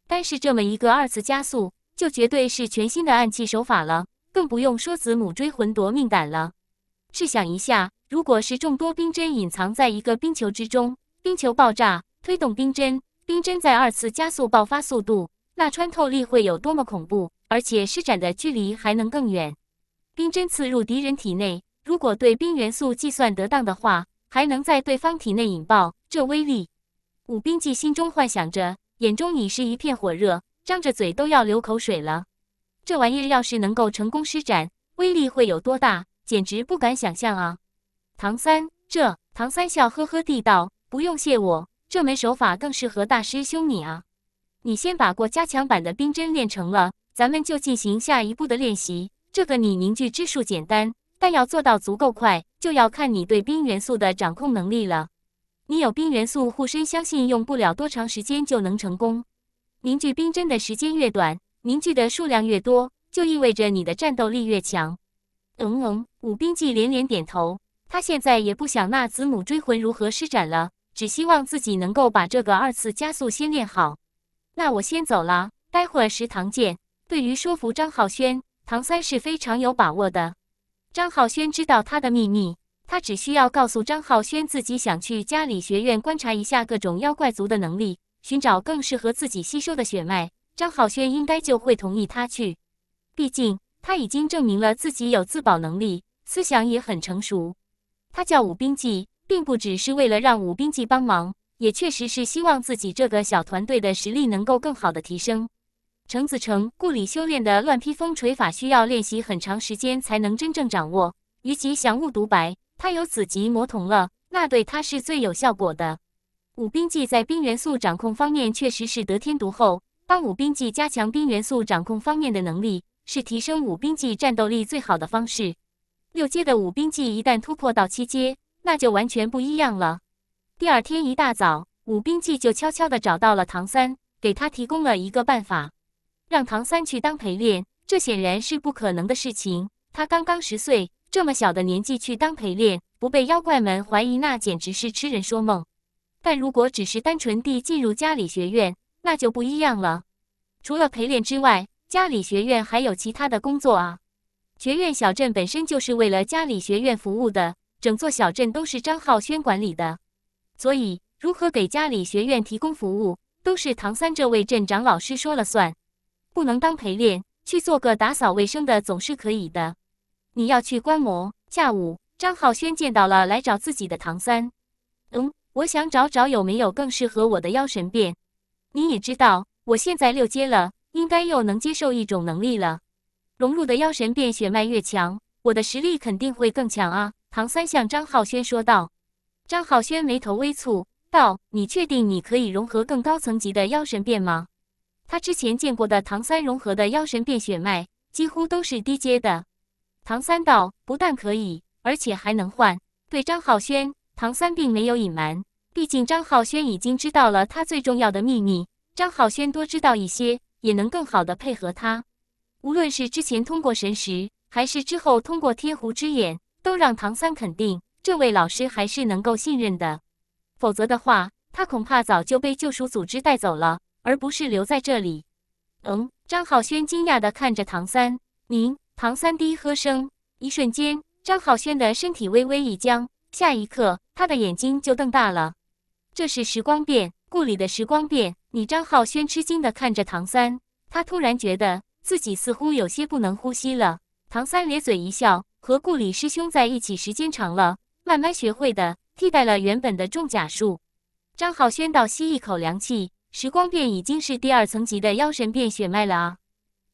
单是这么一个二次加速，就绝对是全新的暗器手法了，更不用说子母追魂夺命胆了。试想一下。如果是众多冰针隐藏在一个冰球之中，冰球爆炸推动冰针，冰针再二次加速爆发速度，那穿透力会有多么恐怖？而且施展的距离还能更远。冰针刺入敌人体内，如果对冰元素计算得当的话，还能在对方体内引爆，这威力！武冰记心中幻想着，眼中已是一片火热，张着嘴都要流口水了。这玩意儿要是能够成功施展，威力会有多大？简直不敢想象啊！唐三，这唐三笑呵呵地道：“不用谢我，这门手法更适合大师兄你啊。你先把过加强版的冰针练成了，咱们就进行下一步的练习。这个你凝聚之术简单，但要做到足够快，就要看你对冰元素的掌控能力了。你有冰元素护身，相信用不了多长时间就能成功凝聚冰针的时间越短，凝聚的数量越多，就意味着你的战斗力越强。”嗯嗯，武冰记连连点头。他现在也不想那子母追魂如何施展了，只希望自己能够把这个二次加速先练好。那我先走了，待会儿食堂见。对于说服张浩轩，唐三是非常有把握的。张浩轩知道他的秘密，他只需要告诉张浩轩自己想去家里学院观察一下各种妖怪族的能力，寻找更适合自己吸收的血脉。张浩轩应该就会同意他去，毕竟他已经证明了自己有自保能力，思想也很成熟。他叫武冰纪，并不只是为了让武冰纪帮忙，也确实是希望自己这个小团队的实力能够更好的提升。程子成故里修炼的乱披风锤法需要练习很长时间才能真正掌握。与其想悟独白：他有子级魔童了，那对他是最有效果的。武冰纪在冰元素掌控方面确实是得天独厚，帮武冰纪加强冰元素掌控方面的能力，是提升武冰纪战斗力最好的方式。六阶的武冰技一旦突破到七阶，那就完全不一样了。第二天一大早，武冰技就悄悄地找到了唐三，给他提供了一个办法，让唐三去当陪练。这显然是不可能的事情。他刚刚十岁，这么小的年纪去当陪练，不被妖怪们怀疑，那简直是痴人说梦。但如果只是单纯地进入家里学院，那就不一样了。除了陪练之外，家里学院还有其他的工作啊。学院小镇本身就是为了家里学院服务的，整座小镇都是张浩轩管理的，所以如何给家里学院提供服务，都是唐三这位镇长老师说了算。不能当陪练，去做个打扫卫生的总是可以的。你要去观摩。下午，张浩轩见到了来找自己的唐三。嗯，我想找找有没有更适合我的妖神变。你也知道，我现在六阶了，应该又能接受一种能力了。融入的妖神变血脉越强，我的实力肯定会更强啊！唐三向张浩轩说道。张浩轩眉头微蹙道：“你确定你可以融合更高层级的妖神变吗？”他之前见过的唐三融合的妖神变血脉几乎都是低阶的。唐三道：“不但可以，而且还能换。”对张浩轩，唐三并没有隐瞒，毕竟张浩轩已经知道了他最重要的秘密。张浩轩多知道一些，也能更好的配合他。无论是之前通过神识，还是之后通过天狐之眼，都让唐三肯定这位老师还是能够信任的。否则的话，他恐怕早就被救赎组织带走了，而不是留在这里。嗯，张浩轩惊讶的看着唐三，您，唐三低喝声，一瞬间，张浩轩的身体微微一僵，下一刻，他的眼睛就瞪大了。这是时光变，故里的时光变。你，张浩轩吃惊的看着唐三，他突然觉得。自己似乎有些不能呼吸了。唐三咧嘴一笑，和顾里师兄在一起时间长了，慢慢学会的，替代了原本的重甲术。张浩轩倒吸一口凉气，时光变已经是第二层级的妖神变血脉了啊！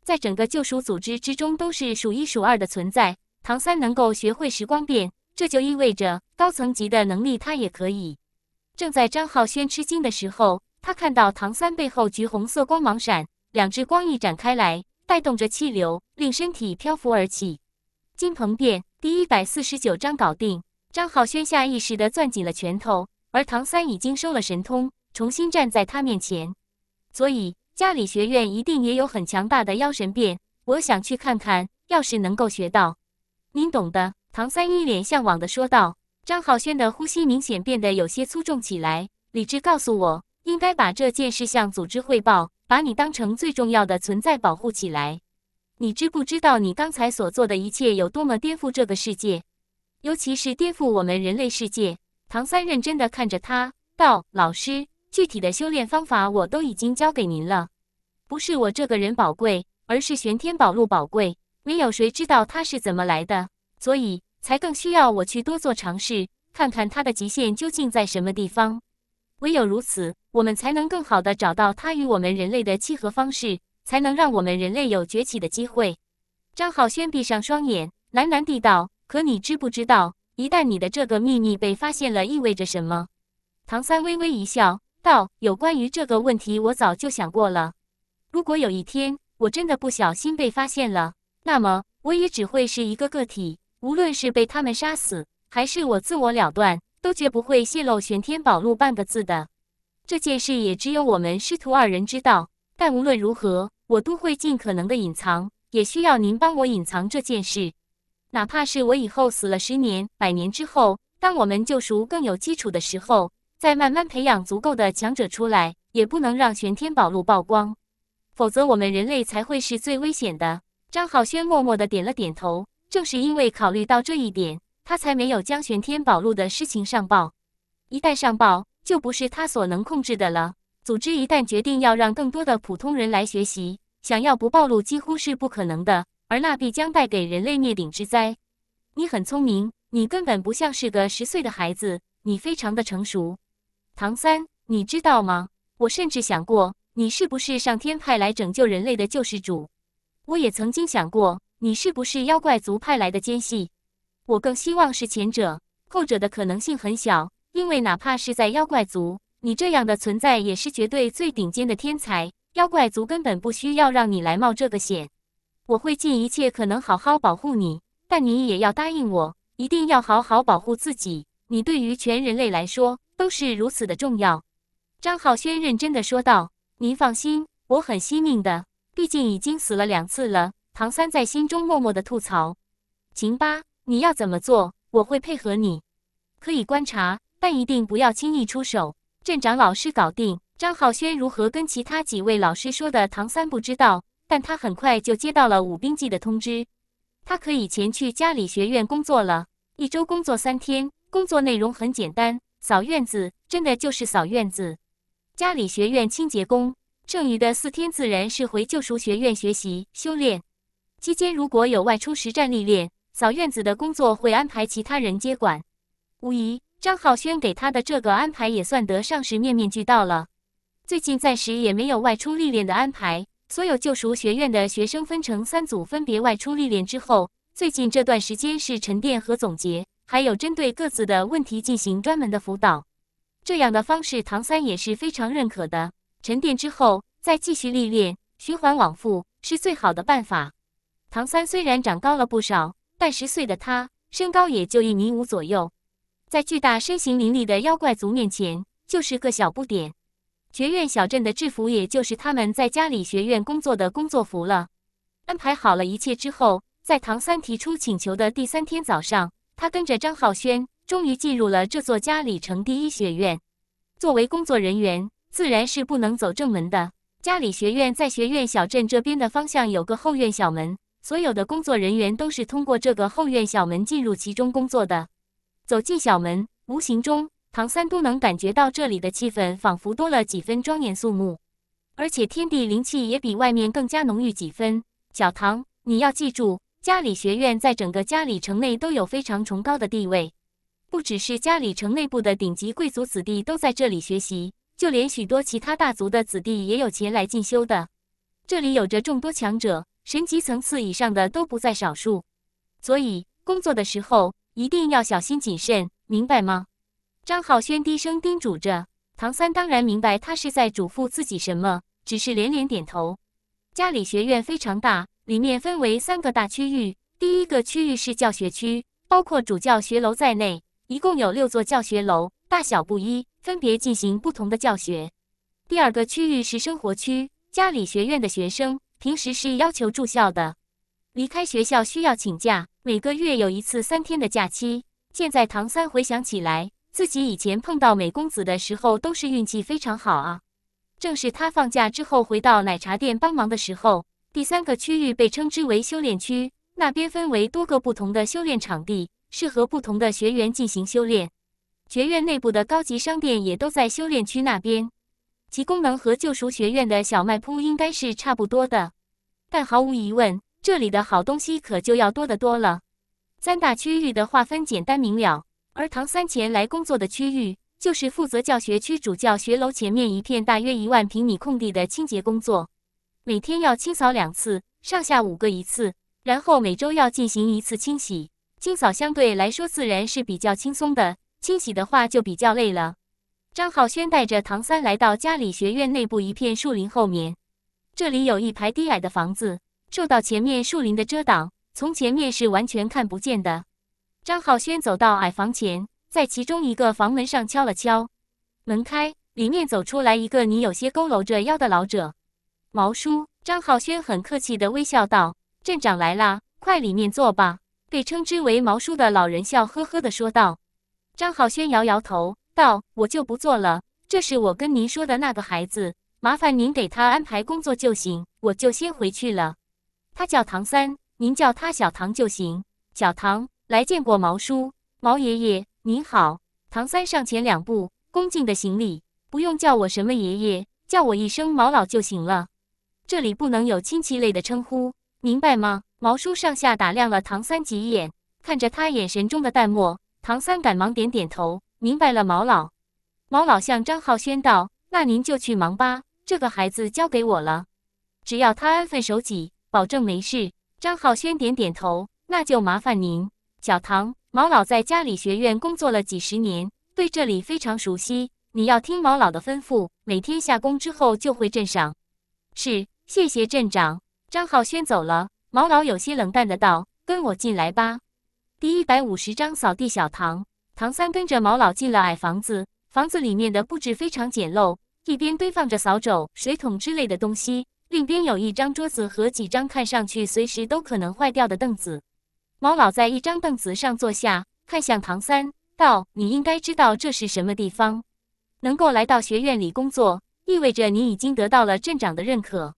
在整个救赎组织之中，都是数一数二的存在。唐三能够学会时光变，这就意味着高层级的能力他也可以。正在张浩轩吃惊的时候，他看到唐三背后橘红色光芒闪，两只光翼展开来。带动着气流，令身体漂浮而起。金鹏变第一百四十九章搞定。张浩轩下意识地攥紧了拳头，而唐三已经收了神通，重新站在他面前。所以，家里学院一定也有很强大的妖神变，我想去看看。要是能够学到，您懂的。唐三一脸向往地说道。张浩轩的呼吸明显变得有些粗重起来。理智告诉我，应该把这件事向组织汇报。把你当成最重要的存在保护起来，你知不知道你刚才所做的一切有多么颠覆这个世界，尤其是颠覆我们人类世界？唐三认真的看着他道：“老师，具体的修炼方法我都已经交给您了，不是我这个人宝贵，而是玄天宝录宝贵，没有谁知道它是怎么来的，所以才更需要我去多做尝试，看看它的极限究竟在什么地方。”唯有如此，我们才能更好地找到它与我们人类的契合方式，才能让我们人类有崛起的机会。张浩轩闭上双眼，喃喃地道：“可你知不知道，一旦你的这个秘密被发现了，意味着什么？”唐三微微一笑，道：“有关于这个问题，我早就想过了。如果有一天我真的不小心被发现了，那么我也只会是一个个体，无论是被他们杀死，还是我自我了断。”都绝不会泄露玄天宝录半个字的，这件事也只有我们师徒二人知道。但无论如何，我都会尽可能的隐藏，也需要您帮我隐藏这件事。哪怕是我以后死了十年、百年之后，当我们救赎更有基础的时候，再慢慢培养足够的强者出来，也不能让玄天宝录曝光，否则我们人类才会是最危险的。张浩轩默默的点了点头，正是因为考虑到这一点。他才没有将玄天宝录的事情上报，一旦上报，就不是他所能控制的了。组织一旦决定要让更多的普通人来学习，想要不暴露几乎是不可能的，而那必将带给人类灭顶之灾。你很聪明，你根本不像是个十岁的孩子，你非常的成熟。唐三，你知道吗？我甚至想过，你是不是上天派来拯救人类的救世主？我也曾经想过，你是不是妖怪族派来的奸细？我更希望是前者，后者的可能性很小，因为哪怕是在妖怪族，你这样的存在也是绝对最顶尖的天才，妖怪族根本不需要让你来冒这个险。我会尽一切可能好好保护你，但你也要答应我，一定要好好保护自己。你对于全人类来说都是如此的重要。”张浩轩认真的说道。“您放心，我很惜命的，毕竟已经死了两次了。”唐三在心中默默的吐槽。秦八。你要怎么做？我会配合你，可以观察，但一定不要轻易出手。镇长老师搞定张浩轩，如何跟其他几位老师说的？唐三不知道，但他很快就接到了武兵记的通知，他可以前去家里学院工作了。一周工作三天，工作内容很简单，扫院子，真的就是扫院子。家里学院清洁工，剩余的四天自然是回救赎学院学习修炼。期间如果有外出实战历练。扫院子的工作会安排其他人接管，无疑张浩轩给他的这个安排也算得上是面面俱到了。最近暂时也没有外出历练的安排，所有救赎学院的学生分成三组，分别外出历练之后，最近这段时间是沉淀和总结，还有针对各自的问题进行专门的辅导。这样的方式，唐三也是非常认可的。沉淀之后再继续历练，循环往复是最好的办法。唐三虽然长高了不少。但十岁的他身高也就一米五左右，在巨大身形凌厉的妖怪族面前就是个小不点。学院小镇的制服也就是他们在家里学院工作的工作服了。安排好了一切之后，在唐三提出请求的第三天早上，他跟着张浩轩终于进入了这座家里城第一学院。作为工作人员，自然是不能走正门的。家里学院在学院小镇这边的方向有个后院小门。所有的工作人员都是通过这个后院小门进入其中工作的。走进小门，无形中唐三都能感觉到这里的气氛仿佛多了几分庄严肃穆，而且天地灵气也比外面更加浓郁几分。小唐，你要记住，家里学院在整个家里城内都有非常崇高的地位，不只是家里城内部的顶级贵族子弟都在这里学习，就连许多其他大族的子弟也有前来进修的。这里有着众多强者。神级层次以上的都不在少数，所以工作的时候一定要小心谨慎，明白吗？张浩轩低声叮嘱着唐三，当然明白他是在嘱咐自己什么，只是连连点头。家里学院非常大，里面分为三个大区域。第一个区域是教学区，包括主教学楼在内，一共有六座教学楼，大小不一，分别进行不同的教学。第二个区域是生活区，家里学院的学生。平时是要求住校的，离开学校需要请假。每个月有一次三天的假期。现在唐三回想起来，自己以前碰到美公子的时候都是运气非常好啊。正是他放假之后回到奶茶店帮忙的时候。第三个区域被称之为修炼区，那边分为多个不同的修炼场地，适合不同的学员进行修炼。学院内部的高级商店也都在修炼区那边。其功能和救赎学院的小卖铺应该是差不多的，但毫无疑问，这里的好东西可就要多得多。了三大区域的划分简单明了，而唐三前来工作的区域就是负责教学区主教学楼前面一片大约一万平米空地的清洁工作，每天要清扫两次，上下五个一次，然后每周要进行一次清洗。清扫相对来说自然是比较轻松的，清洗的话就比较累了。张浩轩带着唐三来到嘉里学院内部一片树林后面，这里有一排低矮的房子，受到前面树林的遮挡，从前面是完全看不见的。张浩轩走到矮房前，在其中一个房门上敲了敲，门开，里面走出来一个你有些佝偻着腰的老者，毛叔。张浩轩很客气地微笑道：“镇长来啦，快里面坐吧。”被称之为毛叔的老人笑呵呵地说道。张浩轩摇摇头。道：“我就不做了，这是我跟您说的那个孩子，麻烦您给他安排工作就行，我就先回去了。他叫唐三，您叫他小唐就行。小唐来见过毛叔、毛爷爷，您好。”唐三上前两步，恭敬的行礼。不用叫我什么爷爷，叫我一声毛老就行了。这里不能有亲戚类的称呼，明白吗？毛叔上下打量了唐三几眼，看着他眼神中的淡漠，唐三赶忙点点头。明白了，毛老。毛老向张浩轩道：“那您就去忙吧，这个孩子交给我了，只要他安分守己，保证没事。”张浩轩点点头：“那就麻烦您。”小唐，毛老在家里学院工作了几十年，对这里非常熟悉，你要听毛老的吩咐，每天下工之后就回镇上。是，谢谢镇长。张浩轩走了，毛老有些冷淡的道：“跟我进来吧。”第一百五十章扫地小唐。唐三跟着毛老进了矮房子，房子里面的布置非常简陋，一边堆放着扫帚、水桶之类的东西，另一边有一张桌子和几张看上去随时都可能坏掉的凳子。毛老在一张凳子上坐下，看向唐三，道：“你应该知道这是什么地方。能够来到学院里工作，意味着你已经得到了镇长的认可。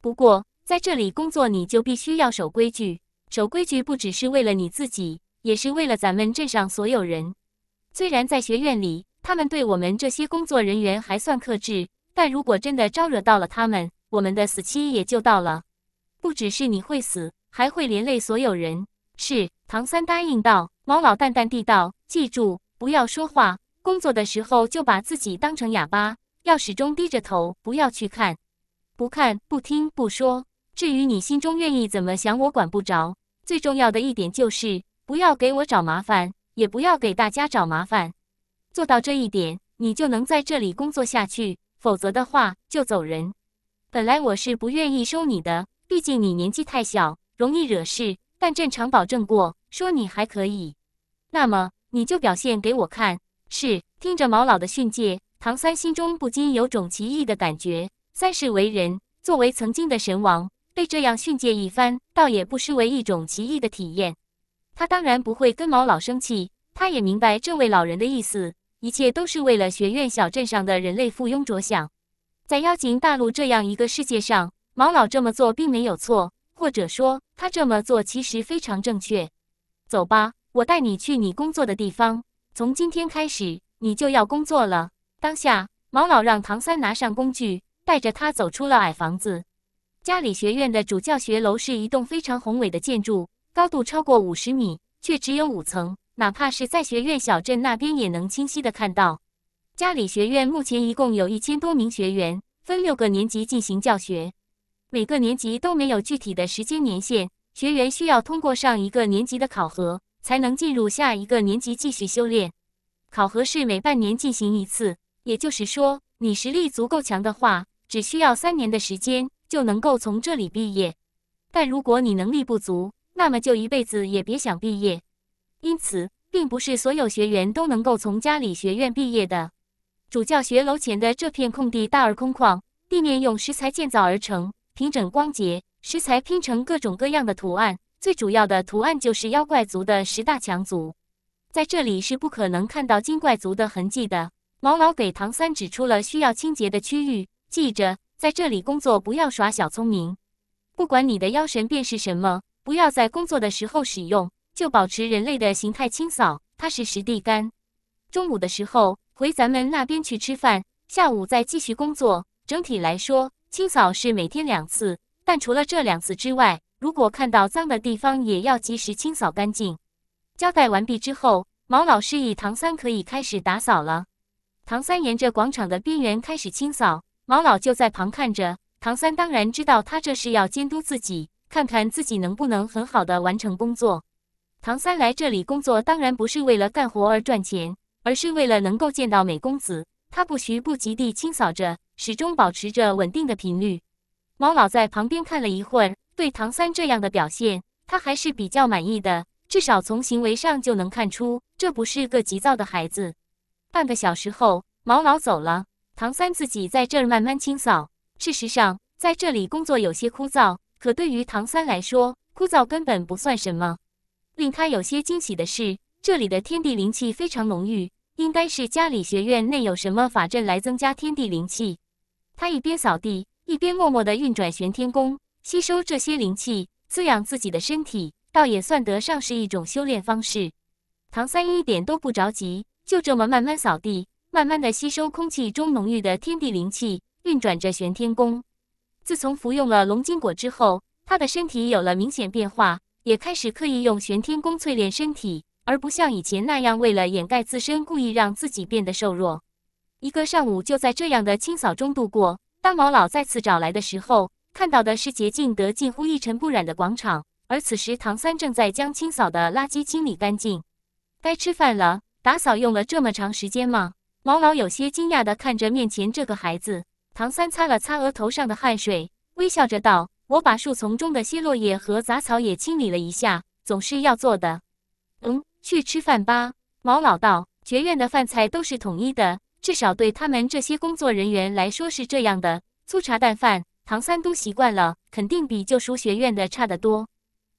不过，在这里工作，你就必须要守规矩。守规矩不只是为了你自己。”也是为了咱们镇上所有人。虽然在学院里，他们对我们这些工作人员还算克制，但如果真的招惹到了他们，我们的死期也就到了。不只是你会死，还会连累所有人。是，唐三答应道。毛老淡淡地道：“记住，不要说话，工作的时候就把自己当成哑巴，要始终低着头，不要去看、不看、不听、不说。至于你心中愿意怎么想，我管不着。最重要的一点就是。”不要给我找麻烦，也不要给大家找麻烦。做到这一点，你就能在这里工作下去；否则的话，就走人。本来我是不愿意收你的，毕竟你年纪太小，容易惹事。但正常保证过，说你还可以。那么，你就表现给我看。是听着毛老的训诫，唐三心中不禁有种奇异的感觉。三世为人，作为曾经的神王，被这样训诫一番，倒也不失为一种奇异的体验。他当然不会跟毛老生气，他也明白这位老人的意思，一切都是为了学院小镇上的人类附庸着想。在妖精大陆这样一个世界上，毛老这么做并没有错，或者说他这么做其实非常正确。走吧，我带你去你工作的地方。从今天开始，你就要工作了。当下，毛老让唐三拿上工具，带着他走出了矮房子。家里学院的主教学楼是一栋非常宏伟的建筑。高度超过五十米，却只有五层。哪怕是在学院小镇那边，也能清晰的看到。嘉里学院目前一共有一千多名学员，分六个年级进行教学。每个年级都没有具体的时间年限，学员需要通过上一个年级的考核，才能进入下一个年级继续修炼。考核是每半年进行一次，也就是说，你实力足够强的话，只需要三年的时间就能够从这里毕业。但如果你能力不足，那么就一辈子也别想毕业。因此，并不是所有学员都能够从家里学院毕业的。主教学楼前的这片空地大而空旷，地面用石材建造而成，平整光洁，石材拼成各种各样的图案。最主要的图案就是妖怪族的十大强族，在这里是不可能看到精怪族的痕迹的。毛老给唐三指出了需要清洁的区域，记着，在这里工作不要耍小聪明，不管你的妖神变是什么。不要在工作的时候使用，就保持人类的形态清扫。它是实地干。中午的时候回咱们那边去吃饭，下午再继续工作。整体来说，清扫是每天两次，但除了这两次之外，如果看到脏的地方，也要及时清扫干净。交代完毕之后，毛老师意唐三可以开始打扫了。唐三沿着广场的边缘开始清扫，毛老就在旁看着。唐三当然知道他这是要监督自己。看看自己能不能很好的完成工作。唐三来这里工作，当然不是为了干活而赚钱，而是为了能够见到美公子。他不徐不急地清扫着，始终保持着稳定的频率。毛老在旁边看了一会儿，对唐三这样的表现，他还是比较满意的。至少从行为上就能看出，这不是个急躁的孩子。半个小时后，毛老走了，唐三自己在这儿慢慢清扫。事实上，在这里工作有些枯燥。可对于唐三来说，枯燥根本不算什么。令他有些惊喜的是，这里的天地灵气非常浓郁，应该是家里学院内有什么法阵来增加天地灵气。他一边扫地，一边默默的运转玄天功，吸收这些灵气，滋养自己的身体，倒也算得上是一种修炼方式。唐三一点都不着急，就这么慢慢扫地，慢慢的吸收空气中浓郁的天地灵气，运转着玄天功。自从服用了龙筋果之后，他的身体有了明显变化，也开始刻意用玄天功淬炼身体，而不像以前那样为了掩盖自身，故意让自己变得瘦弱。一个上午就在这样的清扫中度过。当毛老再次找来的时候，看到的是洁净得近乎一尘不染的广场，而此时唐三正在将清扫的垃圾清理干净。该吃饭了，打扫用了这么长时间吗？毛老有些惊讶地看着面前这个孩子。唐三擦了擦额头上的汗水，微笑着道：“我把树丛中的些落叶和杂草也清理了一下，总是要做的。”“嗯，去吃饭吧。”毛老道：“学院的饭菜都是统一的，至少对他们这些工作人员来说是这样的，粗茶淡饭，唐三都习惯了，肯定比救赎学院的差得多。”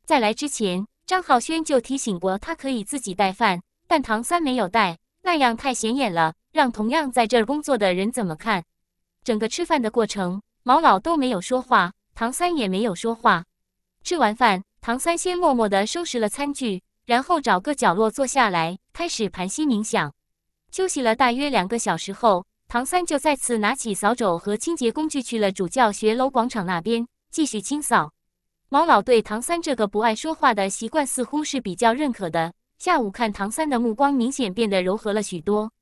在来之前，张浩轩就提醒过他可以自己带饭，但唐三没有带，那样太显眼了，让同样在这儿工作的人怎么看？整个吃饭的过程，毛老都没有说话，唐三也没有说话。吃完饭，唐三先默默的收拾了餐具，然后找个角落坐下来，开始盘膝冥想。休息了大约两个小时后，唐三就再次拿起扫帚和清洁工具去了主教学楼广场那边继续清扫。毛老对唐三这个不爱说话的习惯似乎是比较认可的，下午看唐三的目光明显变得柔和了许多。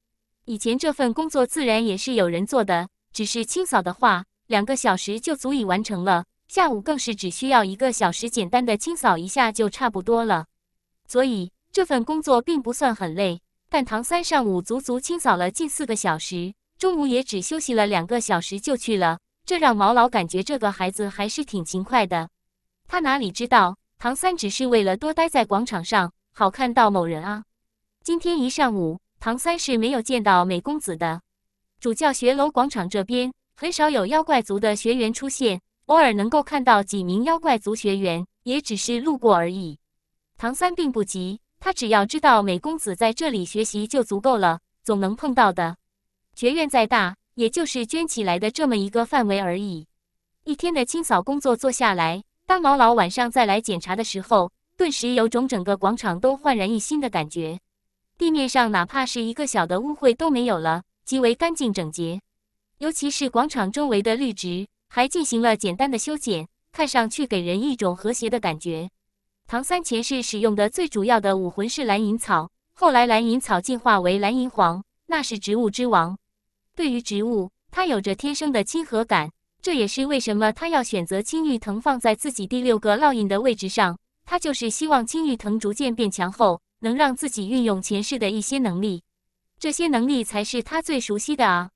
以前这份工作自然也是有人做的。只是清扫的话，两个小时就足以完成了。下午更是只需要一个小时，简单的清扫一下就差不多了。所以这份工作并不算很累。但唐三上午足足清扫了近四个小时，中午也只休息了两个小时就去了，这让毛老感觉这个孩子还是挺勤快的。他哪里知道，唐三只是为了多待在广场上，好看到某人啊。今天一上午，唐三是没有见到美公子的。主教学楼广场这边很少有妖怪族的学员出现，偶尔能够看到几名妖怪族学员，也只是路过而已。唐三并不急，他只要知道美公子在这里学习就足够了，总能碰到的。学院再大，也就是圈起来的这么一个范围而已。一天的清扫工作做下来，当毛老晚上再来检查的时候，顿时有种整个广场都焕然一新的感觉。地面上哪怕是一个小的污秽都没有了。极为干净整洁，尤其是广场周围的绿植还进行了简单的修剪，看上去给人一种和谐的感觉。唐三前世使用的最主要的武魂是蓝银草，后来蓝银草进化为蓝银皇，那是植物之王。对于植物，他有着天生的亲和感，这也是为什么他要选择青玉藤放在自己第六个烙印的位置上。他就是希望青玉藤逐渐变强后，能让自己运用前世的一些能力。这些能力才是他最熟悉的啊。